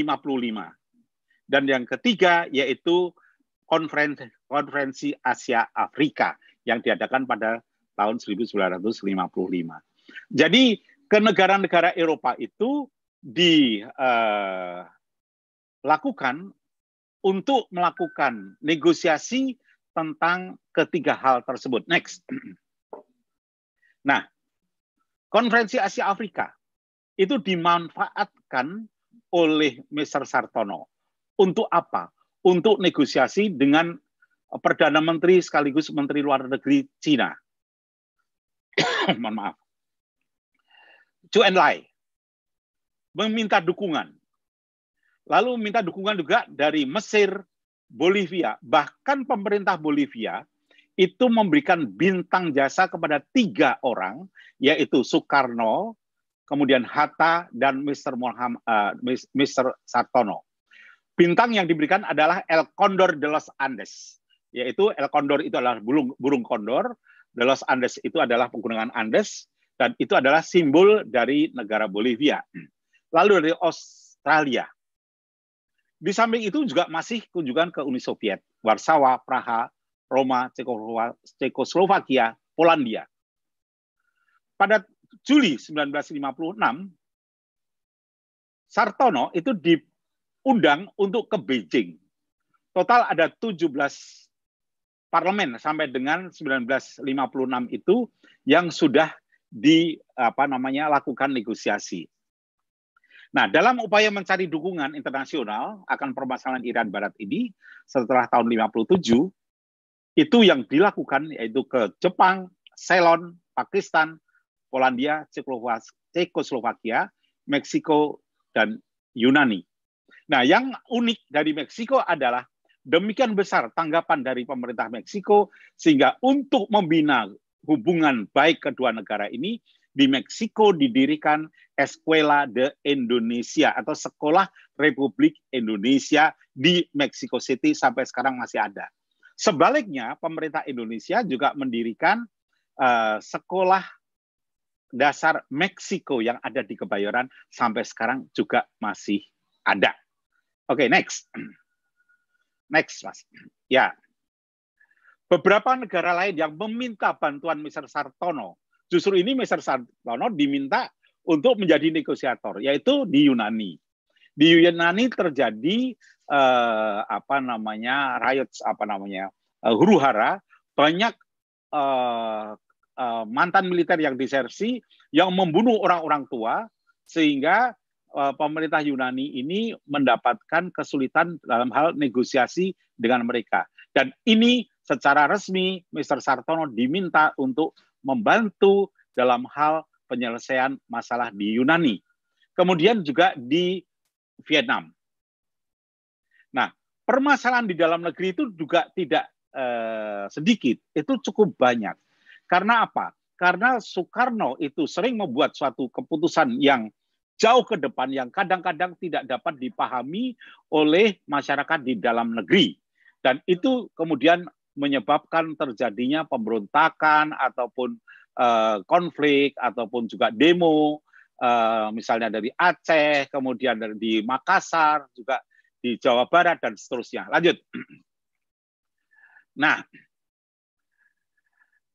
Dan yang ketiga yaitu konferensi, konferensi Asia Afrika yang diadakan pada tahun 1955. Jadi ke negara-negara Eropa itu di uh, lakukan untuk melakukan negosiasi tentang ketiga hal tersebut. Next. Nah, konferensi Asia Afrika itu dimanfaatkan oleh Mr. Sartono. Untuk apa? Untuk negosiasi dengan eh, Perdana Menteri sekaligus Menteri Luar Negeri Cina. Mohon maaf. Chu Enlai meminta dukungan Lalu minta dukungan juga dari Mesir, Bolivia, bahkan pemerintah Bolivia itu memberikan bintang jasa kepada tiga orang, yaitu Soekarno, kemudian Hatta, dan Mr. Muhammad, uh, eh, Mr. Sartono. Bintang yang diberikan adalah El Condor de los Andes, yaitu El Condor itu adalah burung, burung kondor, de los Andes itu adalah pegunungan Andes, dan itu adalah simbol dari negara Bolivia. Lalu dari Australia, di samping itu juga masih kunjungan ke Uni Soviet, Warsawa, Praha, Roma, Cekoslovakia, Polandia. Pada Juli 1956, Sartono itu diundang untuk ke Beijing. Total ada 17 parlemen sampai dengan 1956 itu yang sudah di apa namanya lakukan negosiasi. Nah, dalam upaya mencari dukungan internasional akan permasalahan Iran Barat ini setelah tahun 57 itu yang dilakukan yaitu ke Jepang, Ceylon, Pakistan, Polandia, Cekoslovakia, Meksiko dan Yunani. Nah, yang unik dari Meksiko adalah demikian besar tanggapan dari pemerintah Meksiko sehingga untuk membina hubungan baik kedua negara ini di Meksiko didirikan Escuela de Indonesia atau Sekolah Republik Indonesia di Meksiko City sampai sekarang masih ada. Sebaliknya, pemerintah Indonesia juga mendirikan uh, sekolah dasar Meksiko yang ada di Kebayoran sampai sekarang juga masih ada. Oke, okay, next. Next, Mas. Ya. Beberapa negara lain yang meminta bantuan Mr. Sartono Justru ini Mr. Sartono diminta untuk menjadi negosiator, yaitu di Yunani. Di Yunani terjadi eh, apa namanya riots, apa namanya eh, huru hara, banyak eh, eh, mantan militer yang disersi yang membunuh orang-orang tua, sehingga eh, pemerintah Yunani ini mendapatkan kesulitan dalam hal negosiasi dengan mereka. Dan ini secara resmi Mr. Sartono diminta untuk membantu dalam hal penyelesaian masalah di Yunani. Kemudian juga di Vietnam. Nah, permasalahan di dalam negeri itu juga tidak eh, sedikit, itu cukup banyak. Karena apa? Karena Soekarno itu sering membuat suatu keputusan yang jauh ke depan yang kadang-kadang tidak dapat dipahami oleh masyarakat di dalam negeri. Dan itu kemudian menyebabkan terjadinya pemberontakan ataupun uh, konflik ataupun juga demo uh, misalnya dari Aceh kemudian dari di Makassar juga di Jawa Barat dan seterusnya lanjut nah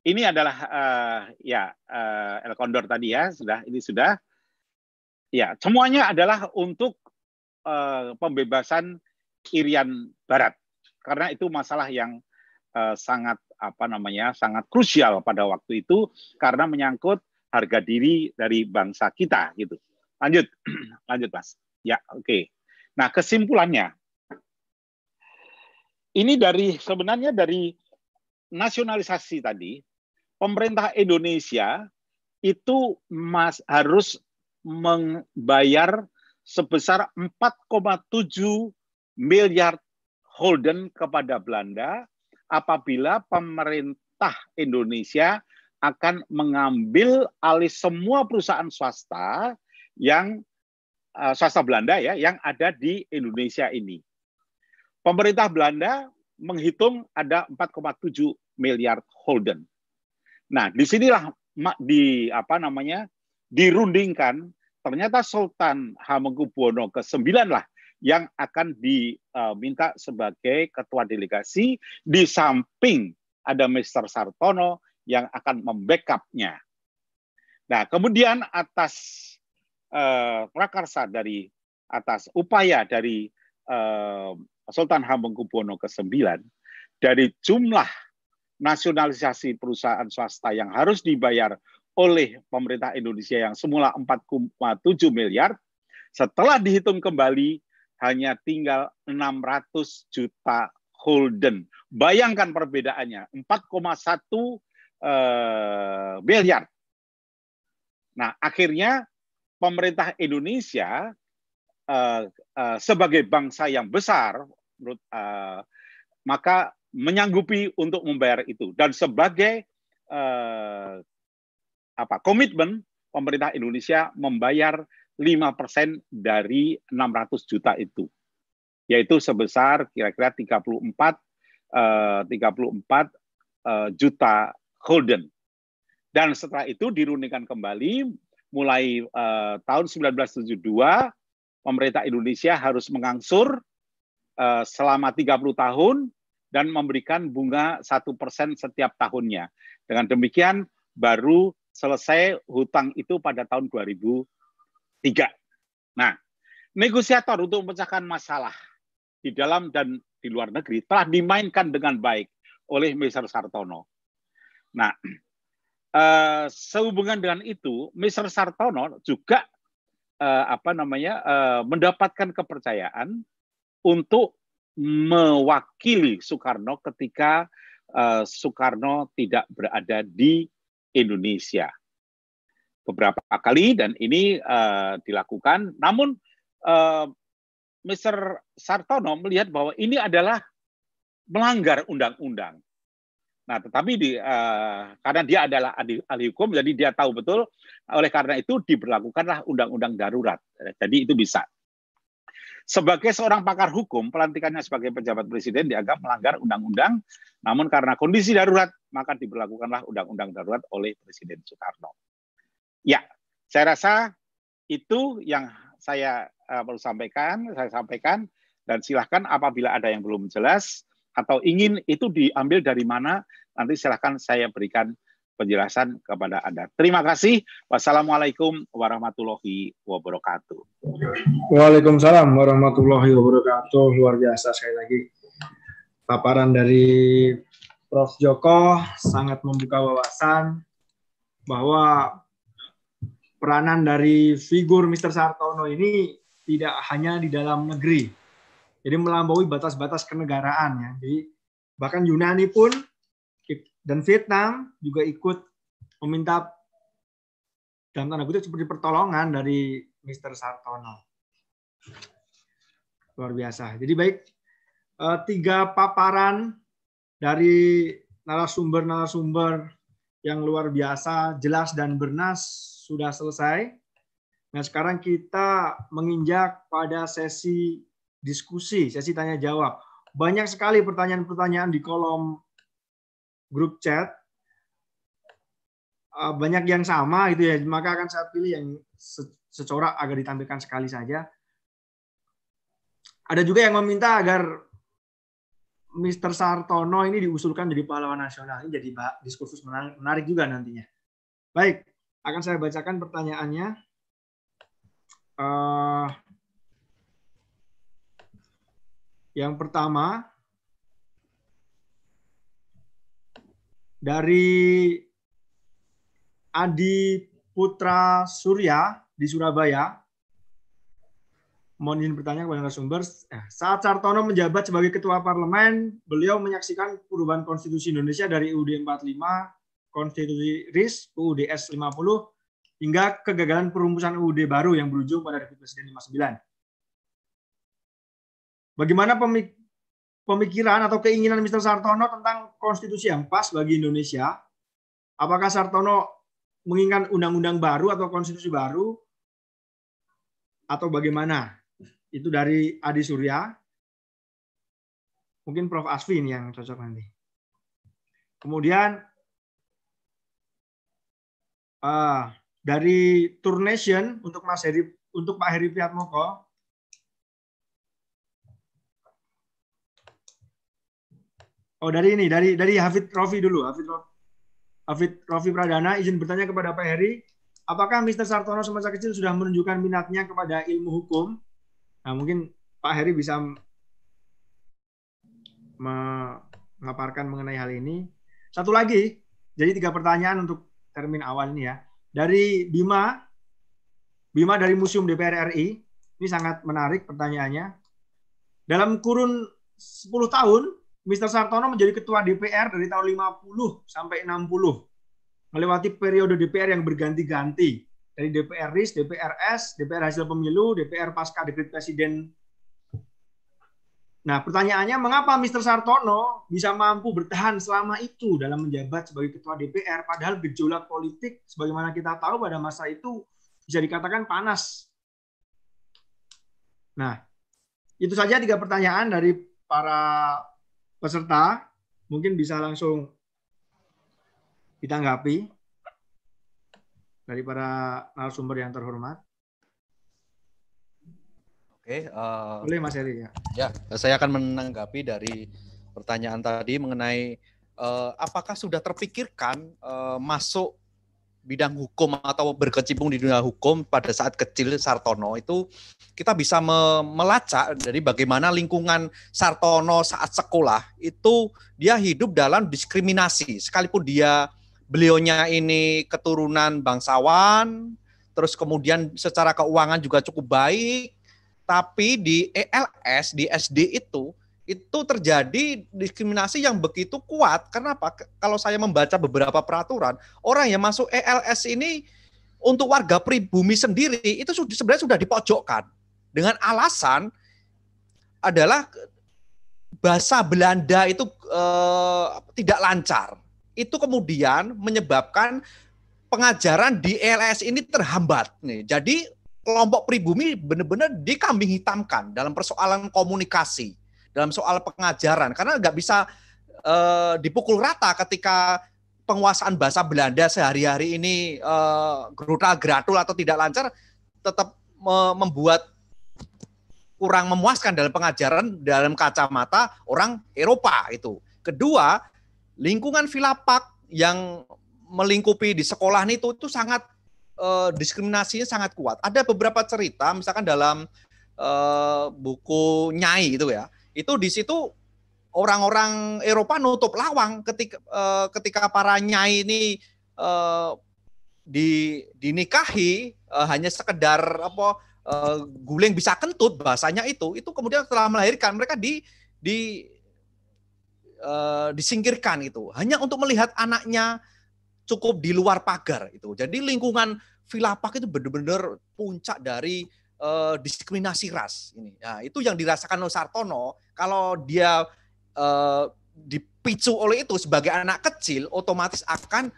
ini adalah uh, ya uh, El Condor tadi ya sudah ini sudah ya semuanya adalah untuk uh, pembebasan Irian Barat karena itu masalah yang Eh, sangat apa namanya sangat krusial pada waktu itu karena menyangkut harga diri dari bangsa kita gitu. Lanjut, lanjut mas. Ya, oke. Okay. Nah kesimpulannya, ini dari sebenarnya dari nasionalisasi tadi, pemerintah Indonesia itu mas harus membayar sebesar 4,7 miliar Holden kepada Belanda apabila pemerintah Indonesia akan mengambil alih semua perusahaan swasta yang eh, swasta Belanda ya yang ada di Indonesia ini. Pemerintah Belanda menghitung ada 4,7 miliar Holden. Nah, disinilah di apa namanya dirundingkan ternyata Sultan Hamengkubuwono ke-9 lah yang akan diminta eh, sebagai ketua delegasi di samping ada Mr. Sartono yang akan membackupnya. Nah, kemudian atas uh, eh, prakarsa dari atas upaya dari uh, Sultan Hamengkubuwono ke-9 dari jumlah nasionalisasi perusahaan swasta yang harus dibayar oleh pemerintah Indonesia yang semula 4,7 miliar setelah dihitung kembali hanya tinggal 600 juta Holden. Bayangkan perbedaannya, 4,1 eh, miliar. Nah, akhirnya pemerintah Indonesia eh, eh, sebagai bangsa yang besar, eh, maka menyanggupi untuk membayar itu. Dan sebagai eh, apa komitmen pemerintah Indonesia membayar 5% dari 600 juta itu, yaitu sebesar kira-kira 34 34 eh, eh, juta holden. Dan setelah itu dirunikan kembali mulai eh, tujuh tahun 1972 pemerintah Indonesia harus mengangsur selama selama 30 tahun dan memberikan bunga satu persen setiap tahunnya. Dengan demikian baru selesai hutang itu pada tahun 2000 Tiga. Nah, negosiator untuk memecahkan masalah di dalam dan di luar negeri telah dimainkan dengan baik oleh Mr. Sartono. Nah, eh, sehubungan dengan itu, Mr. Sartono juga eh, apa namanya eh, mendapatkan kepercayaan untuk mewakili Soekarno ketika eh, Soekarno tidak berada di Indonesia beberapa kali dan ini uh, dilakukan. Namun uh, eh, Mr. Sartono melihat bahwa ini adalah melanggar undang-undang. Nah, tetapi di, uh, karena dia adalah ahli, ahli hukum, jadi dia tahu betul. Oleh karena itu diberlakukanlah undang-undang darurat. Jadi itu bisa. Sebagai seorang pakar hukum, pelantikannya sebagai pejabat presiden dianggap melanggar undang-undang. Namun karena kondisi darurat, maka diberlakukanlah undang-undang darurat oleh Presiden Soekarno. Ya, saya rasa itu yang saya eh, perlu sampaikan, saya sampaikan dan silahkan apabila ada yang belum jelas atau ingin itu diambil dari mana, nanti silahkan saya berikan penjelasan kepada Anda. Terima kasih. Wassalamualaikum warahmatullahi wabarakatuh. Waalaikumsalam warahmatullahi wabarakatuh. Luar biasa sekali lagi. Paparan dari Prof. Joko sangat membuka wawasan bahwa peranan dari figur Mr. Sartono ini tidak hanya di dalam negeri. Jadi melampaui batas-batas kenegaraan ya. Jadi bahkan Yunani pun dan Vietnam juga ikut meminta dalam tanda kutip seperti pertolongan dari Mr. Sartono. Luar biasa. Jadi baik eh, tiga paparan dari narasumber-narasumber yang luar biasa, jelas dan bernas sudah selesai. Nah, sekarang kita menginjak pada sesi diskusi, sesi tanya jawab. Banyak sekali pertanyaan-pertanyaan di kolom grup chat. Ah, banyak yang sama gitu ya, maka akan saya pilih yang secorak agar ditampilkan sekali saja. Ada juga yang meminta agar Mr. Sartono ini diusulkan jadi pahlawan nasional. Ini jadi diskursus menarik juga nantinya. Baik, akan saya bacakan pertanyaannya. Uh, yang pertama, dari Adi Putra Surya di Surabaya. Mohon izin bertanya kepada narasumber. Eh, saat Sartono menjabat sebagai Ketua Parlemen, beliau menyaksikan perubahan konstitusi Indonesia dari UUD 45 konstitusi RIS UUDS 50 hingga kegagalan perumusan UUD baru yang berujung pada Republik Presiden 59. Bagaimana pemikiran atau keinginan Mr. Sartono tentang konstitusi yang pas bagi Indonesia? Apakah Sartono menginginkan undang-undang baru atau konstitusi baru atau bagaimana? Itu dari Adi Surya. Mungkin Prof. Asfin yang cocok nanti. Kemudian uh, dari Tour Nation untuk Mas Heri untuk Pak Heri Priatmoko. Oh dari ini dari dari Hafid Rofi dulu Hafid Rofi. Hafid Rofi Pradana izin bertanya kepada Pak Heri, apakah Mr. Sartono semasa kecil sudah menunjukkan minatnya kepada ilmu hukum? Nah, mungkin Pak Heri bisa mengaparkan mengenai hal ini. Satu lagi, jadi tiga pertanyaan untuk termin awal ini ya. Dari Bima, Bima dari Museum DPR RI, ini sangat menarik pertanyaannya. Dalam kurun 10 tahun, Mr. Sartono menjadi ketua DPR dari tahun 50 sampai 60. Melewati periode DPR yang berganti-ganti. Dari DPR RIS, DPR S, DPR hasil pemilu, DPR pasca dekret presiden Nah, pertanyaannya mengapa Mr. Sartono bisa mampu bertahan selama itu dalam menjabat sebagai ketua DPR padahal gejolak politik sebagaimana kita tahu pada masa itu bisa dikatakan panas. Nah, itu saja tiga pertanyaan dari para peserta. Mungkin bisa langsung ditanggapi dari para narasumber yang terhormat. Oke, okay, uh, eh, boleh Mas Heri ya. Ya, saya akan menanggapi dari pertanyaan tadi mengenai uh, apakah sudah terpikirkan uh, masuk bidang hukum atau berkecimpung di dunia hukum pada saat kecil Sartono itu kita bisa me melacak dari bagaimana lingkungan Sartono saat sekolah itu dia hidup dalam diskriminasi sekalipun dia beliaunya ini keturunan bangsawan terus kemudian secara keuangan juga cukup baik tapi di ELS, di SD itu itu terjadi diskriminasi yang begitu kuat. Kenapa? Kalau saya membaca beberapa peraturan, orang yang masuk ELS ini untuk warga pribumi sendiri itu sebenarnya sudah dipojokkan dengan alasan adalah bahasa Belanda itu eh, tidak lancar. Itu kemudian menyebabkan pengajaran di ELS ini terhambat nih. Jadi kelompok pribumi benar-benar dikambing hitamkan dalam persoalan komunikasi, dalam soal pengajaran, karena nggak bisa uh, dipukul rata ketika penguasaan bahasa Belanda sehari-hari ini uh, eh, gruta gratul atau tidak lancar, tetap uh, membuat kurang memuaskan dalam pengajaran dalam kacamata orang Eropa itu. Kedua, lingkungan filapak yang melingkupi di sekolah itu itu sangat uh, diskriminasinya sangat kuat. Ada beberapa cerita, misalkan dalam uh, buku Nyai itu ya, itu di situ orang-orang Eropa nutup lawang ketika uh, ketika para Nyai ini uh, di dinikahi uh, hanya sekedar apa Uh, guling bisa kentut bahasanya itu itu kemudian setelah melahirkan mereka di di uh, disingkirkan itu hanya untuk melihat anaknya cukup di luar pagar itu jadi lingkungan Filapak itu benar-benar puncak dari uh, diskriminasi ras ini. Nah, itu yang dirasakan oleh Sartono kalau dia uh, dipicu oleh itu sebagai anak kecil otomatis akan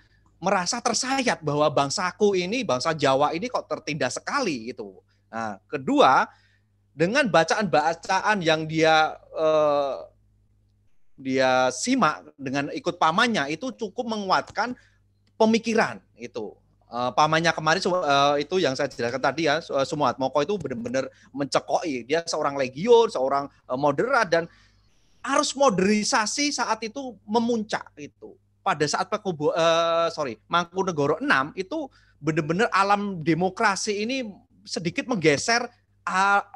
merasa tersayat bahwa bangsaku ini, bangsa Jawa ini kok tertindas sekali itu. Nah, kedua, dengan bacaan-bacaan yang dia uh, dia simak dengan ikut pamannya itu cukup menguatkan pemikiran itu. Uh, pamannya kemarin uh, eh, itu yang saya jelaskan tadi ya, semua eh, Moko itu benar-benar mencekoi. Dia seorang legion, seorang uh, moderat dan arus modernisasi saat itu memuncak itu. Pada saat Pekubu, uh, sorry, Mangkunegoro 6 itu benar-benar alam demokrasi ini sedikit menggeser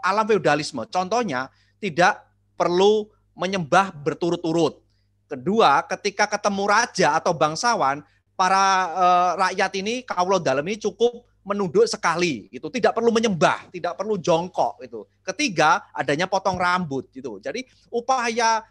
alam feudalisme. Contohnya tidak perlu menyembah berturut-turut. Kedua, ketika ketemu raja atau bangsawan, para uh, rakyat ini kalau dalam ini cukup menunduk sekali itu tidak perlu menyembah tidak perlu jongkok itu ketiga adanya potong rambut gitu jadi upaya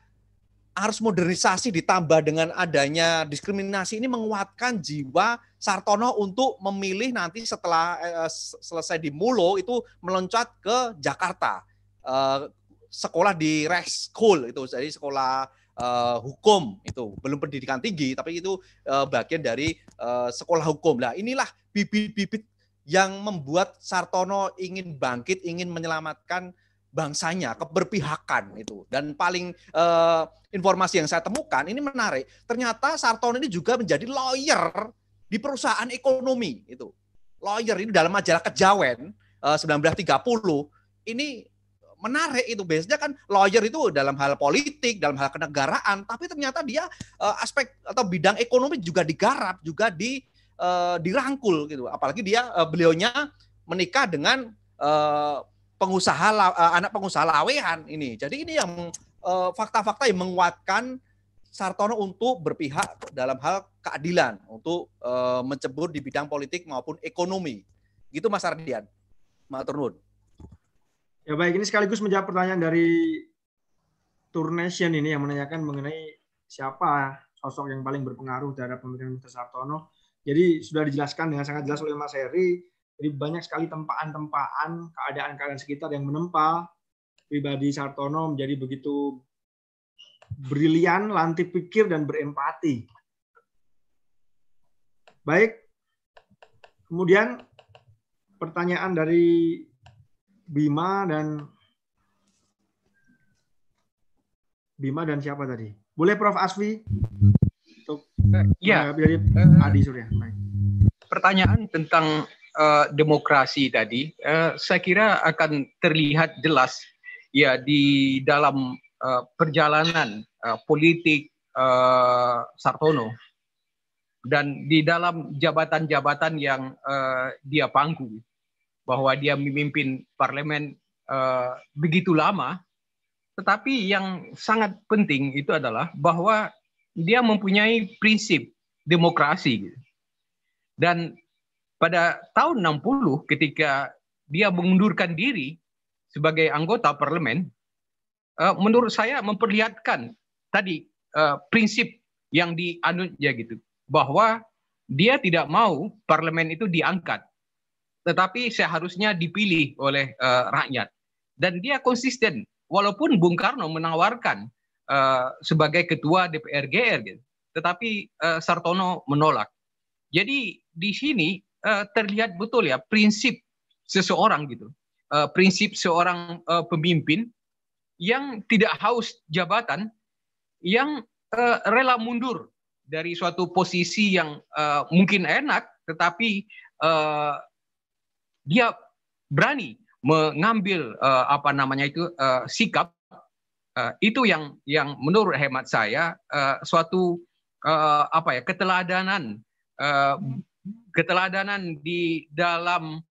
harus modernisasi ditambah dengan adanya diskriminasi ini menguatkan jiwa Sartono untuk memilih nanti setelah eh, selesai di Mulo itu meloncat ke Jakarta eh, sekolah di Rex School itu jadi sekolah uh, hukum itu belum pendidikan tinggi tapi itu uh, bagian dari uh, sekolah hukum. lah inilah bibit-bibit yang membuat Sartono ingin bangkit, ingin menyelamatkan bangsanya, keberpihakan itu. Dan paling uh, informasi yang saya temukan ini menarik, ternyata Sartono ini juga menjadi lawyer di perusahaan ekonomi itu. Lawyer ini dalam majalah Kejawen uh, 1930 ini menarik itu biasanya kan lawyer itu dalam hal politik dalam hal kenegaraan tapi ternyata dia uh, aspek atau bidang ekonomi juga digarap juga di uh, dirangkul gitu apalagi dia uh, beliaunya menikah dengan uh, pengusaha uh, anak pengusaha lawehan ini jadi ini yang fakta fakta-fakta yang menguatkan Sartono untuk berpihak dalam hal keadilan untuk uh, mencebur di bidang politik maupun ekonomi gitu Mas Ardian Mas Ternun Ya baik, ini sekaligus menjawab pertanyaan dari Nation ini yang menanyakan mengenai siapa sosok yang paling berpengaruh terhadap pemerintahan Mr. Sartono. Jadi sudah dijelaskan dengan sangat jelas oleh Mas Heri, jadi banyak sekali tempaan-tempaan, keadaan-keadaan sekitar yang menempa pribadi Sartono menjadi begitu brilian, lantipikir pikir, dan berempati. Baik, kemudian pertanyaan dari Bima dan Bima dan siapa tadi? Boleh Prof Asfi? Untuk ya. dari eh, eh. Adi Surya. Pertanyaan tentang uh, demokrasi tadi, uh, saya kira akan terlihat jelas ya di dalam uh, perjalanan uh, politik uh, Sartono dan di dalam jabatan-jabatan yang uh, dia pangku bahwa dia memimpin parlemen uh, begitu lama, tetapi yang sangat penting itu adalah bahwa dia mempunyai prinsip demokrasi. Dan pada tahun 60 ketika dia mengundurkan diri sebagai anggota parlemen, uh, menurut saya memperlihatkan tadi uh, prinsip yang dianut ya gitu bahwa dia tidak mau parlemen itu diangkat tetapi seharusnya dipilih oleh uh, rakyat. Dan dia konsisten, walaupun Bung Karno menawarkan uh, sebagai ketua DPR gitu, tetapi uh, Sartono menolak. Jadi di sini uh, terlihat betul ya prinsip seseorang gitu, uh, prinsip seorang uh, pemimpin yang tidak haus jabatan, yang uh, rela mundur dari suatu posisi yang uh, mungkin enak, tetapi uh, dia berani mengambil uh, apa namanya itu uh, sikap uh, itu yang yang menurut hemat saya uh, suatu uh, apa ya keteladanan uh, keteladanan di dalam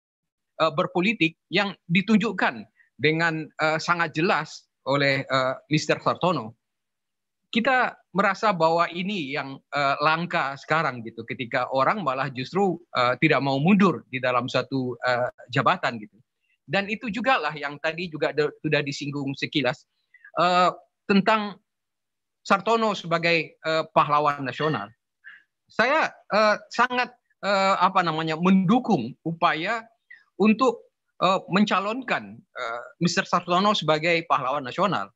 uh, berpolitik yang ditunjukkan dengan uh, sangat jelas oleh uh, Mr. Sartono kita merasa bahwa ini yang uh, langka sekarang gitu ketika orang malah justru uh, tidak mau mundur di dalam satu uh, eh, jabatan gitu dan itu juga lah yang tadi juga sudah disinggung sekilas uh, tentang Sartono sebagai uh, pahlawan nasional saya uh, sangat uh, apa namanya mendukung upaya untuk uh, mencalonkan uh, Mr. Sartono sebagai pahlawan nasional.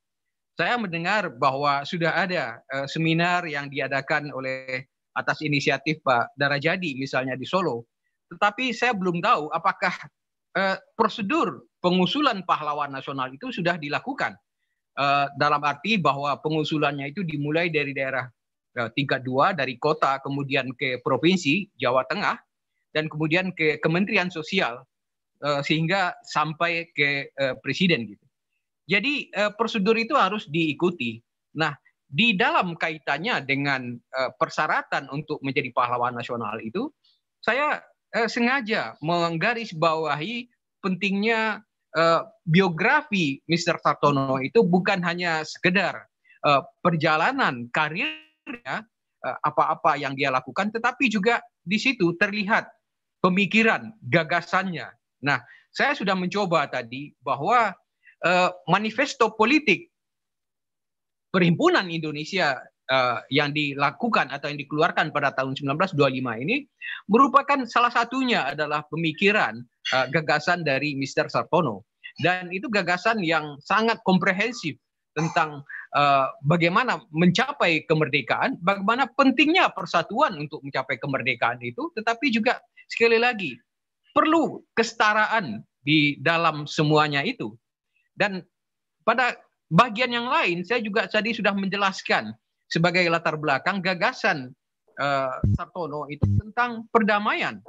Saya mendengar bahwa sudah ada eh, seminar yang diadakan oleh atas inisiatif Pak Darajadi misalnya di Solo. Tetapi saya belum tahu apakah eh, prosedur pengusulan pahlawan nasional itu sudah dilakukan. Eh, dalam arti bahwa pengusulannya itu dimulai dari daerah tingkat dua dari kota kemudian ke provinsi Jawa Tengah dan kemudian ke Kementerian Sosial sehingga sampai ke presiden gitu. Jadi eh, prosedur itu harus diikuti. Nah, di dalam kaitannya dengan eh, persyaratan untuk menjadi pahlawan nasional itu, saya eh, sengaja menggarisbawahi pentingnya biografi Mr. Sartono itu bukan hanya sekedar perjalanan karirnya apa-apa yang dia lakukan tetapi juga di situ terlihat pemikiran gagasannya. Nah, saya sudah mencoba tadi bahwa Eh, manifesto politik perhimpunan Indonesia uh, yang dilakukan atau yang dikeluarkan pada tahun 1925 ini merupakan salah satunya adalah pemikiran uh, gagasan dari Mr. Sarpono dan itu gagasan yang sangat komprehensif tentang uh, bagaimana mencapai kemerdekaan, bagaimana pentingnya persatuan untuk mencapai kemerdekaan itu, tetapi juga sekali lagi perlu kesetaraan di dalam semuanya itu. Dan pada bagian yang lain saya juga tadi sudah menjelaskan sebagai latar belakang gagasan uh, Sartono itu tentang perdamaian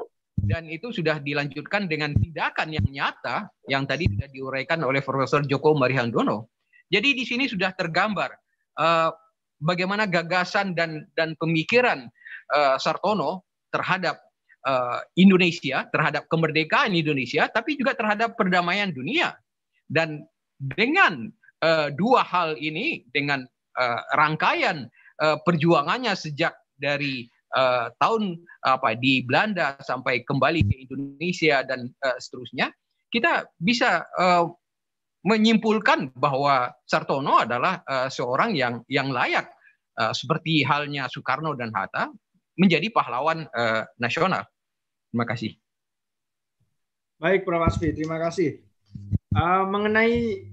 dan itu sudah dilanjutkan dengan tindakan yang nyata yang tadi sudah diuraikan oleh Profesor Joko Marihandono. Jadi di sini sudah tergambar uh, bagaimana gagasan dan dan pemikiran uh, Sartono terhadap uh, Indonesia, terhadap kemerdekaan Indonesia, tapi juga terhadap perdamaian dunia. Dan dengan uh, dua hal ini dengan uh, rangkaian uh, perjuangannya sejak dari uh, tahun apa di Belanda sampai kembali ke Indonesia dan uh, seterusnya kita bisa uh, menyimpulkan bahwa Sartono adalah uh, seorang yang yang layak uh, seperti halnya Soekarno dan Hatta menjadi pahlawan uh, nasional. Terima kasih. Baik, Prof. Asfi, terima kasih. Uh, mengenai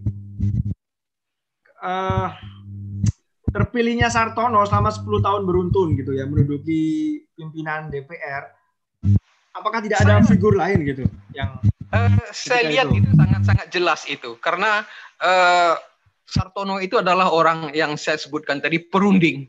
uh, terpilihnya Sartono selama 10 tahun beruntun gitu ya menduduki pimpinan DPR apakah tidak ada saya, figur lain gitu yang uh, saya lihat itu sangat-sangat jelas itu karena uh, Sartono itu adalah orang yang saya sebutkan tadi perunding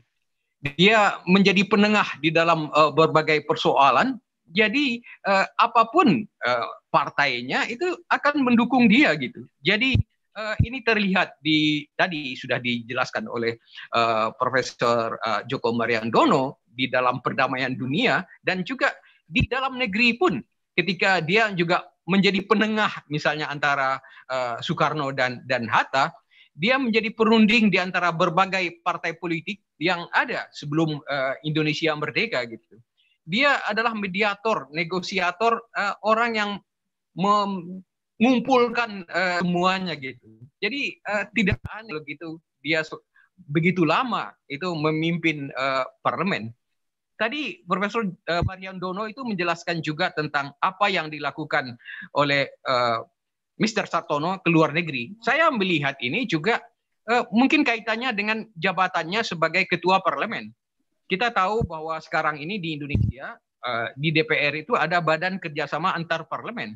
dia menjadi penengah di dalam uh, berbagai persoalan jadi uh, apapun uh, partainya itu akan mendukung dia gitu jadi Eh, ini terlihat di tadi sudah dijelaskan oleh uh, Profesor uh, Joko Mariandono di dalam perdamaian dunia dan juga di dalam negeri pun ketika dia juga menjadi penengah misalnya antara uh, Soekarno dan dan Hatta dia menjadi perunding di antara berbagai partai politik yang ada sebelum uh, Indonesia merdeka gitu. Dia adalah mediator, negosiator uh, orang yang mengumpulkan uh, semuanya gitu. Jadi uh, tidak aneh begitu dia begitu lama itu memimpin uh, parlemen. Tadi Profesor uh, Marian Dono itu menjelaskan juga tentang apa yang dilakukan oleh uh, Mr. Sartono ke luar negeri. Saya melihat ini juga uh, mungkin kaitannya dengan jabatannya sebagai ketua parlemen. Kita tahu bahwa sekarang ini di Indonesia uh, di DPR itu ada badan kerjasama antar parlemen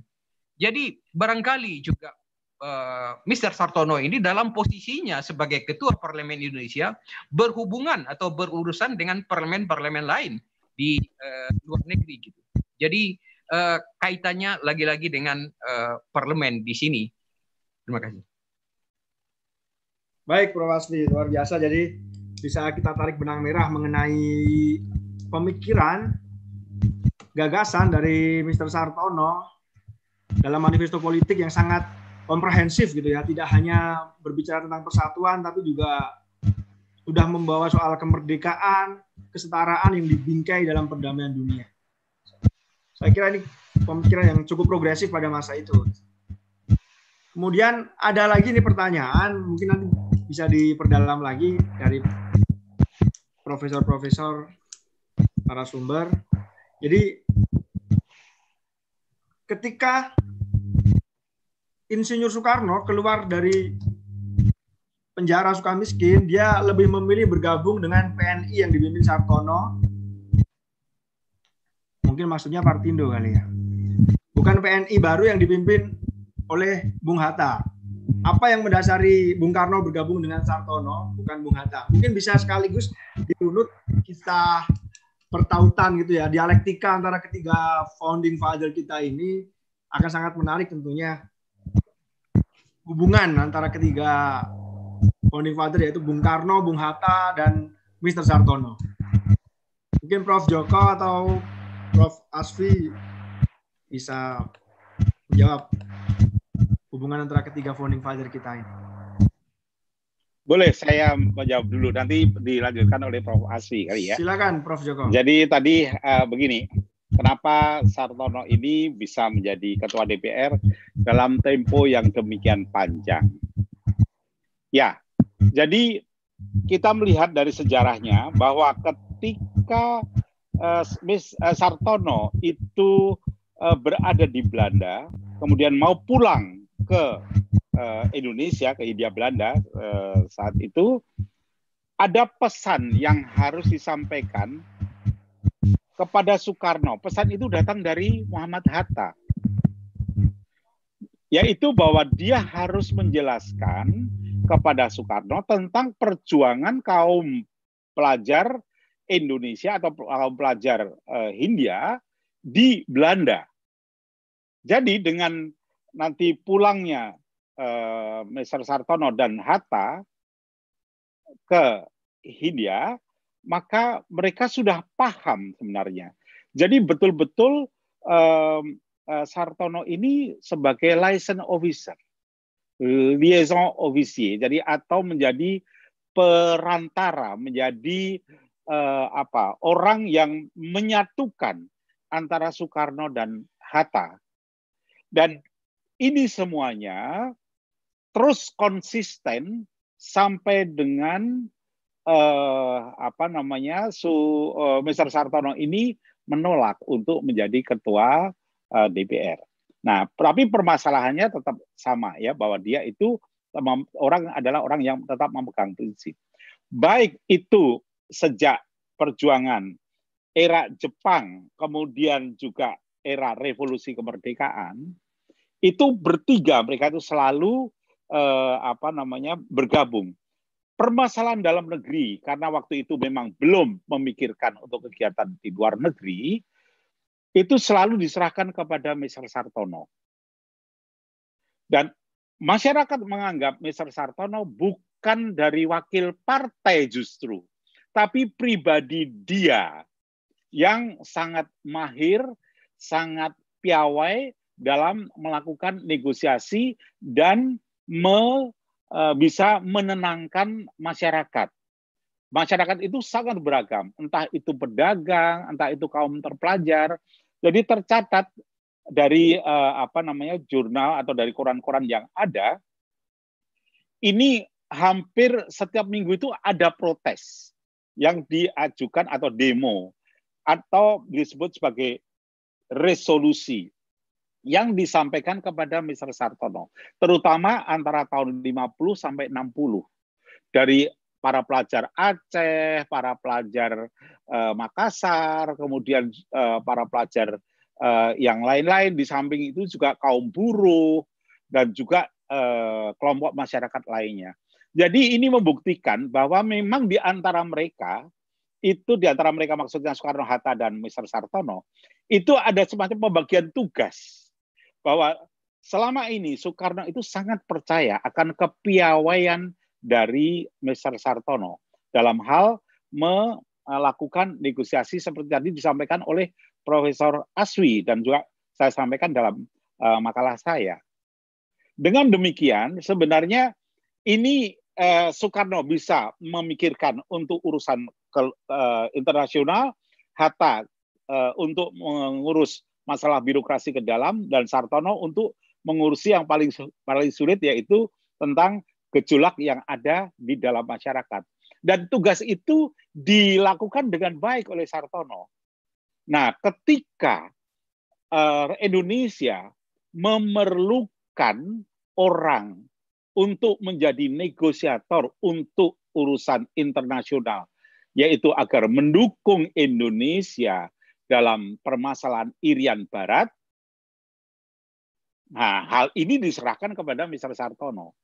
jadi barangkali juga uh, eh, Mr. Sartono ini dalam posisinya sebagai ketua parlemen Indonesia berhubungan atau berurusan dengan parlemen-parlemen lain di uh, luar negeri gitu. Jadi uh, kaitannya lagi-lagi dengan uh, parlemen di sini. Terima kasih. Baik, Prof. Asli, luar biasa. Jadi bisa kita tarik benang merah mengenai pemikiran, gagasan dari Mr. Sartono dalam manifesto politik yang sangat komprehensif gitu ya, tidak hanya berbicara tentang persatuan tapi juga sudah membawa soal kemerdekaan, kesetaraan yang dibingkai dalam perdamaian dunia. Saya kira ini pemikiran yang cukup progresif pada masa itu. Kemudian ada lagi nih pertanyaan, mungkin nanti bisa diperdalam lagi dari profesor-profesor para sumber. Jadi ketika Insinyur Soekarno keluar dari penjara suka miskin, dia lebih memilih bergabung dengan PNI yang dipimpin Sartono. Mungkin maksudnya Partindo kali ya. Bukan PNI baru yang dipimpin oleh Bung Hatta. Apa yang mendasari Bung Karno bergabung dengan Sartono, bukan Bung Hatta. Mungkin bisa sekaligus dirunut kita pertautan gitu ya, dialektika antara ketiga founding father kita ini akan sangat menarik tentunya hubungan antara ketiga founding father yaitu Bung Karno, Bung Hatta, dan Mr. Sartono. Mungkin Prof. Joko atau Prof. Asfi bisa menjawab hubungan antara ketiga founding father kita ini. Boleh saya menjawab dulu, nanti dilanjutkan oleh Prof. Asfi kali ya. Silakan Prof. Joko. Jadi tadi uh, begini, Kenapa Sartono ini bisa menjadi ketua DPR dalam tempo yang demikian panjang? Ya, jadi kita melihat dari sejarahnya bahwa ketika eh, Miss eh, Sartono itu eh, berada di Belanda, kemudian mau pulang ke Indonesia, ke India Belanda saat itu, ada pesan yang harus disampaikan kepada Soekarno. Pesan itu datang dari Muhammad Hatta. Yaitu bahwa dia harus menjelaskan kepada Soekarno tentang perjuangan kaum pelajar Indonesia atau kaum pelajar uh, Hindia di Belanda. Jadi dengan nanti pulangnya uh, eh, Mr. Sartono dan Hatta ke Hindia, maka mereka sudah paham sebenarnya. Jadi betul-betul um, uh, Sartono ini sebagai license officer, liaison officier, jadi atau menjadi perantara, menjadi uh, apa orang yang menyatukan antara Soekarno dan Hatta. Dan ini semuanya terus konsisten sampai dengan eh, apa namanya Su eh, Mr. Sartono ini menolak untuk menjadi ketua eh, DPR. Nah, tapi permasalahannya tetap sama ya bahwa dia itu orang adalah orang yang tetap memegang prinsip. Baik itu sejak perjuangan era Jepang, kemudian juga era revolusi kemerdekaan, itu bertiga mereka itu selalu eh, apa namanya bergabung permasalahan dalam negeri karena waktu itu memang belum memikirkan untuk kegiatan di luar negeri itu selalu diserahkan kepada Mr. Sartono. Dan masyarakat menganggap Mr. Sartono bukan dari wakil partai justru, tapi pribadi dia yang sangat mahir, sangat piawai dalam melakukan negosiasi dan me Eh, bisa menenangkan masyarakat. Masyarakat itu sangat beragam, entah itu pedagang, entah itu kaum terpelajar. Jadi tercatat dari uh, apa namanya jurnal atau dari koran-koran yang ada, ini hampir setiap minggu itu ada protes yang diajukan atau demo atau disebut sebagai resolusi yang disampaikan kepada Mr. Sartono, terutama antara tahun 50 sampai 60 dari para pelajar Aceh, para pelajar uh, Makassar, kemudian uh, para pelajar uh, yang lain-lain di samping itu juga kaum buruh dan juga uh, kelompok masyarakat lainnya. Jadi ini membuktikan bahwa memang di antara mereka itu di antara mereka maksudnya Soekarno Hatta dan Mr. Sartono itu ada semacam pembagian tugas bahwa selama ini Soekarno itu sangat percaya akan kepiawaian dari Mr. Sartono dalam hal melakukan negosiasi seperti tadi disampaikan oleh Profesor Aswi dan juga saya sampaikan dalam uh, makalah saya. Dengan demikian, sebenarnya ini uh, Soekarno bisa memikirkan untuk urusan ke, uh, internasional, Hatta uh, untuk mengurus masalah birokrasi ke dalam dan Sartono untuk mengurusi yang paling paling sulit yaitu tentang gejolak yang ada di dalam masyarakat. Dan tugas itu dilakukan dengan baik oleh Sartono. Nah, ketika uh, Indonesia memerlukan orang untuk menjadi negosiator untuk urusan internasional, yaitu agar mendukung Indonesia dalam permasalahan Irian Barat. Nah, hal ini diserahkan kepada Mr. Sartono.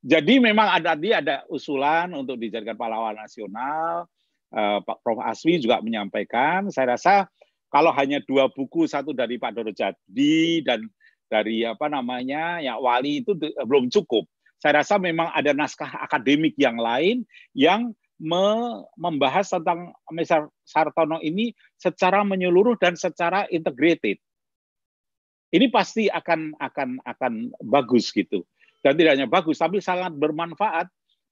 Jadi memang ada tadi ada usulan untuk dijadikan pahlawan nasional. Eh, Pak Prof. Aswi juga menyampaikan. Saya rasa kalau hanya dua buku, satu dari Pak Doro Jadi dan dari apa namanya ya Wali itu belum cukup. Saya rasa memang ada naskah akademik yang lain yang membahas tentang Mesar Sartono ini secara menyeluruh dan secara integrated. Ini pasti akan akan akan bagus gitu. Dan tidak hanya bagus tapi sangat bermanfaat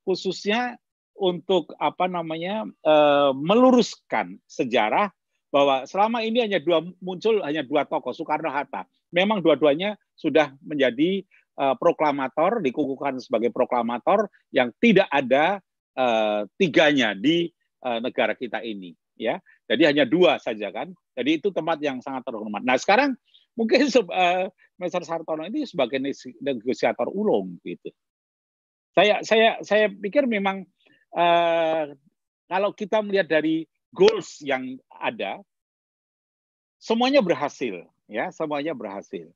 khususnya untuk apa namanya e, meluruskan sejarah bahwa selama ini hanya dua muncul hanya dua tokoh Soekarno Hatta. Memang dua-duanya sudah menjadi e, proklamator dikukuhkan sebagai proklamator yang tidak ada Eh, tiganya di eh, negara kita ini ya jadi hanya dua saja kan jadi itu tempat yang sangat terhormat nah sekarang mungkin uh, eh, Mr. Sartono ini sebagai negosiator ulung gitu saya saya saya pikir memang kalau kita melihat dari goals yang ada semuanya berhasil ya semuanya berhasil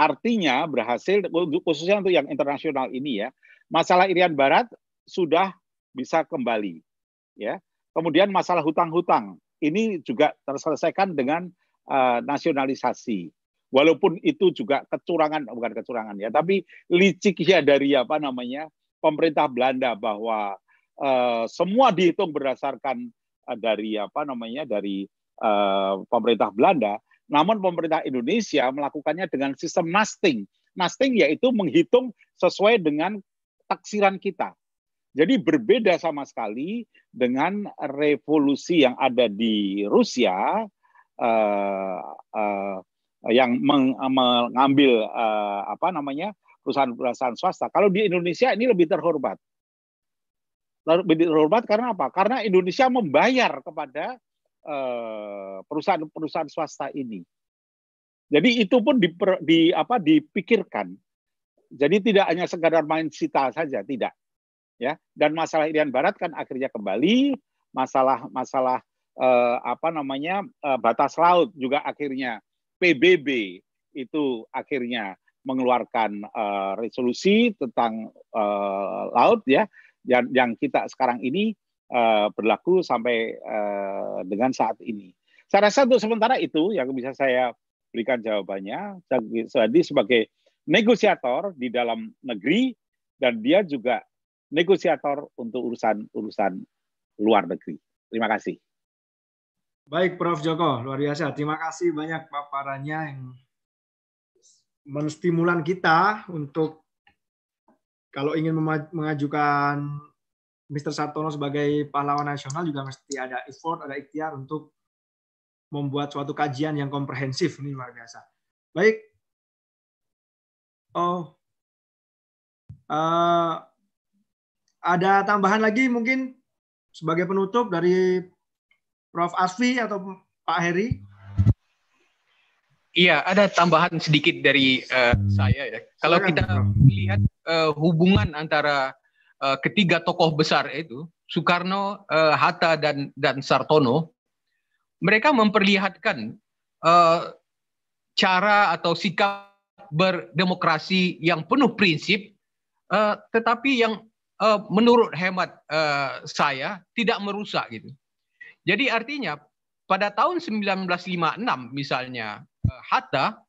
artinya berhasil khususnya untuk yang internasional ini ya masalah Irian Barat sudah bisa kembali. Ya. Kemudian masalah hutang-hutang ini juga terselesaikan dengan uh, nasionalisasi. Walaupun itu juga kecurangan, oh, bukan kecurangan ya, tapi liciknya dari apa namanya pemerintah Belanda bahwa uh, semua dihitung berdasarkan eh, dari apa namanya dari uh, pemerintah Belanda. Namun pemerintah Indonesia melakukannya dengan sistem nesting, nesting yaitu menghitung sesuai dengan taksiran kita. Jadi berbeda sama sekali dengan revolusi yang ada di Rusia uh, uh, yang meng, mengambil uh, apa namanya perusahaan-perusahaan swasta. Kalau di Indonesia ini lebih terhormat. Lebih terhormat karena apa? Karena Indonesia membayar kepada perusahaan-perusahaan swasta ini. Jadi itu pun diper, di apa dipikirkan. Jadi tidak hanya sekadar main sita saja, tidak ya dan masalah Irian Barat kan akhirnya kembali masalah masalah eh, apa namanya eh, batas laut juga akhirnya PBB itu akhirnya mengeluarkan eh, resolusi tentang eh, laut ya yang, yang kita sekarang ini eh, berlaku sampai eh, dengan saat ini. Saya rasa untuk sementara itu yang bisa saya berikan jawabannya. Jadi sebagai negosiator di dalam negeri dan dia juga negosiator untuk urusan-urusan luar negeri. Terima kasih. Baik, Prof. Joko, luar biasa. Terima kasih banyak paparannya yang menstimulan kita untuk kalau ingin mengajukan Mr. Sartono sebagai pahlawan nasional juga mesti ada effort, ada ikhtiar untuk membuat suatu kajian yang komprehensif. Ini luar biasa. Baik. Oh. Uh, ada tambahan lagi mungkin sebagai penutup dari Prof. Asfi atau Pak Heri? Iya, ada tambahan sedikit dari uh, saya ya. Kalau kita melihat uh, eh, hubungan antara uh, ketiga tokoh besar itu, Soekarno, uh, Hatta dan dan Sartono, mereka memperlihatkan uh, cara atau sikap berdemokrasi yang penuh prinsip, uh, tetapi yang Eh, menurut hemat eh, saya tidak merusak gitu. Jadi artinya pada tahun 1956 misalnya eh, Hatta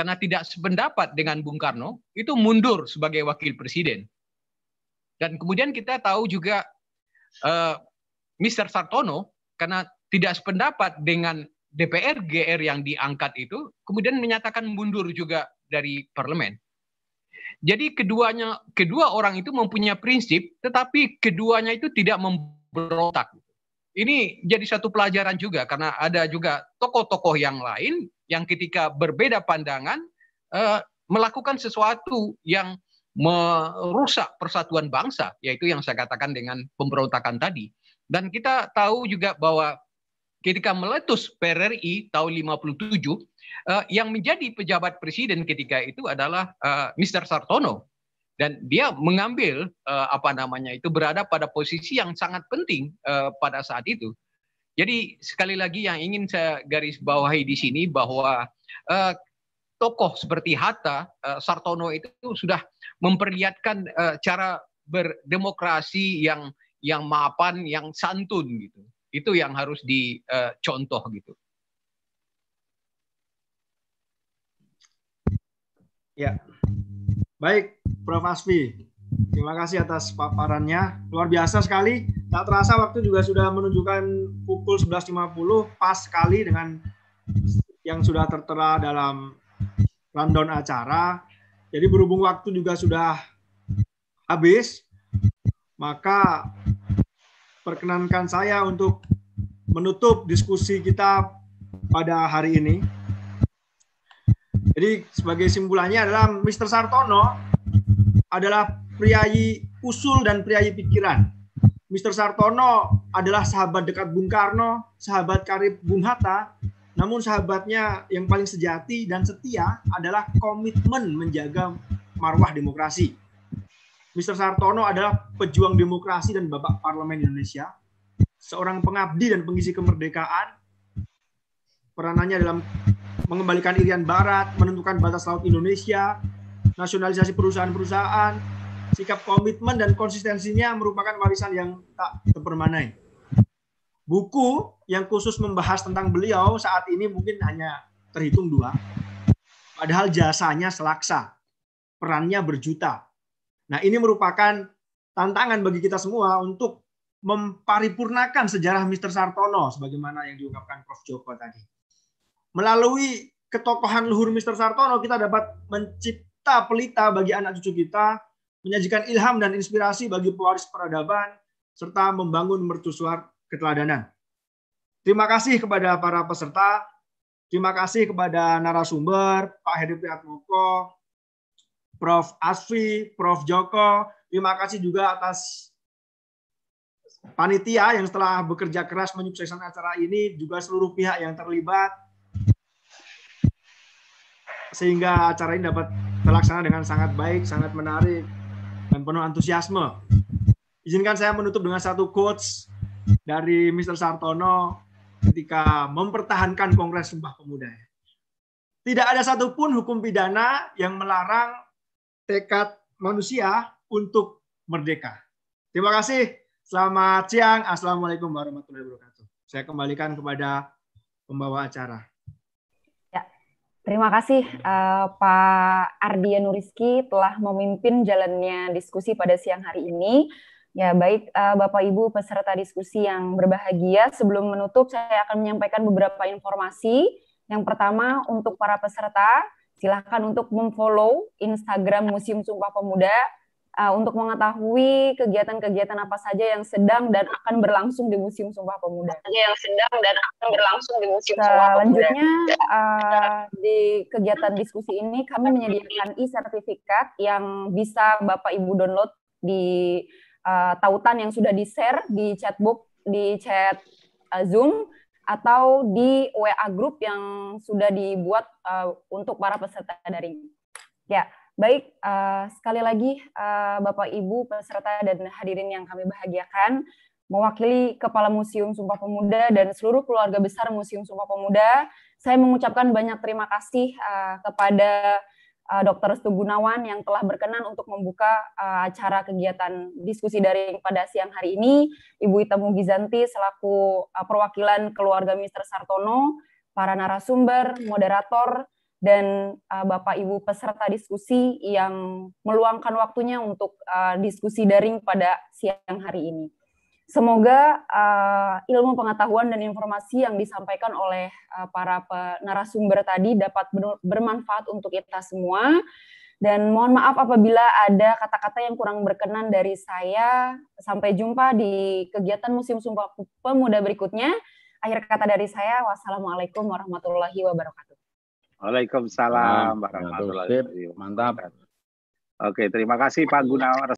karena tidak sependapat dengan Bung Karno itu mundur sebagai wakil presiden. Dan kemudian kita tahu juga uh, Mr. Sartono karena tidak sependapat dengan DPR GR yang diangkat itu kemudian menyatakan mundur juga dari parlemen. Jadi keduanya kedua orang itu mempunyai prinsip, tetapi keduanya itu tidak memberontak. Ini jadi satu pelajaran juga karena ada juga tokoh-tokoh yang lain yang ketika berbeda pandangan eh, melakukan sesuatu yang merusak persatuan bangsa, yaitu yang saya katakan dengan pemberontakan tadi. Dan kita tahu juga bahwa ketika meletus PRRI tahun 57, uh, yang menjadi pejabat presiden ketika itu adalah uh, eh, Mr. Sartono dan dia mengambil uh, apa namanya itu berada pada posisi yang sangat penting uh, pada saat itu. Jadi sekali lagi yang ingin saya garis bawahi di sini bahwa uh, tokoh seperti Hatta uh, Sartono itu sudah memperlihatkan uh, cara berdemokrasi yang yang mapan, yang santun gitu. Itu yang harus dicontoh uh, gitu. Ya, baik, Prof. Asfi. Terima kasih atas paparannya. Luar biasa sekali. Tak terasa waktu juga sudah menunjukkan pukul 11.50 pas sekali dengan yang sudah tertera dalam rundown acara. Jadi berhubung waktu juga sudah habis, maka perkenankan saya untuk menutup diskusi kita pada hari ini. Jadi sebagai simpulannya adalah Mr. Sartono adalah priayi usul dan priayi pikiran. Mr. Sartono adalah sahabat dekat Bung Karno, sahabat karib Bung Hatta, namun sahabatnya yang paling sejati dan setia adalah komitmen menjaga marwah demokrasi. Mr. Sartono adalah pejuang demokrasi dan babak parlemen Indonesia, seorang pengabdi dan pengisi kemerdekaan. Peranannya dalam mengembalikan Irian Barat, menentukan batas laut Indonesia, nasionalisasi perusahaan-perusahaan, sikap komitmen dan konsistensinya merupakan warisan yang tak terpermanai. Buku yang khusus membahas tentang beliau saat ini mungkin hanya terhitung dua. Padahal jasanya selaksa, perannya berjuta. Nah ini merupakan tantangan bagi kita semua untuk memparipurnakan sejarah Mr. Sartono sebagaimana yang diungkapkan Prof. Joko tadi. Melalui ketokohan luhur Mr. Sartono kita dapat mencipta pelita bagi anak cucu kita, menyajikan ilham dan inspirasi bagi pewaris peradaban, serta membangun mercusuar keteladanan. Terima kasih kepada para peserta, terima kasih kepada narasumber, Pak Heri Priatmoko, Prof. Asfi, Prof. Joko, terima kasih juga atas panitia yang telah bekerja keras menyukseskan acara ini, juga seluruh pihak yang terlibat, sehingga acara ini dapat terlaksana dengan sangat baik, sangat menarik, dan penuh antusiasme. Izinkan saya menutup dengan satu quotes dari Mr. Sartono ketika mempertahankan Kongres Sumpah Pemuda. Tidak ada satupun hukum pidana yang melarang tekad manusia untuk merdeka. Terima kasih. Selamat siang. Assalamualaikum warahmatullahi wabarakatuh. Saya kembalikan kepada pembawa acara. Terima kasih uh, Pak Ardian Nuriski telah memimpin jalannya diskusi pada siang hari ini. Ya baik uh, Bapak Ibu peserta diskusi yang berbahagia, sebelum menutup saya akan menyampaikan beberapa informasi. Yang pertama untuk para peserta, silakan untuk memfollow Instagram Museum Sumpah Pemuda uh, untuk mengetahui kegiatan-kegiatan apa saja yang sedang dan akan berlangsung di Museum Sumpah Pemuda. Yang sedang dan akan berlangsung di Museum nah, Sumpah Pemuda. Uh, di kegiatan diskusi ini kami menyediakan e-sertifikat yang bisa Bapak Ibu download di uh, tautan yang sudah di-share di chatbook di chat uh, Zoom atau di WA group yang sudah dibuat uh, untuk para peserta daring. Ya, Baik, uh, sekali lagi uh, Bapak Ibu peserta dan hadirin yang kami bahagiakan, mewakili Kepala Museum Sumpah Pemuda dan seluruh keluarga besar Museum Sumpah Pemuda, saya mengucapkan banyak terima kasih uh, kepada uh, Dr. Restu yang telah berkenan untuk membuka uh, acara kegiatan diskusi daring pada siang hari ini, Ibu Itamu Gizanti selaku uh, perwakilan keluarga Mr. Sartono, para narasumber, moderator, dan uh, Bapak Ibu peserta diskusi yang meluangkan waktunya untuk uh, diskusi daring pada siang hari ini. Semoga uh, ilmu pengetahuan dan informasi yang disampaikan oleh uh, para narasumber tadi dapat bermanfaat untuk kita semua. Dan mohon maaf apabila ada kata-kata yang kurang berkenan dari saya. Sampai jumpa di kegiatan musim Sumpah Pemuda berikutnya. Akhir kata dari saya, wassalamualaikum warahmatullahi wabarakatuh. Waalaikumsalam warahmatullahi wabarakatuh. Mantap. Oke, terima kasih Pak Gunawan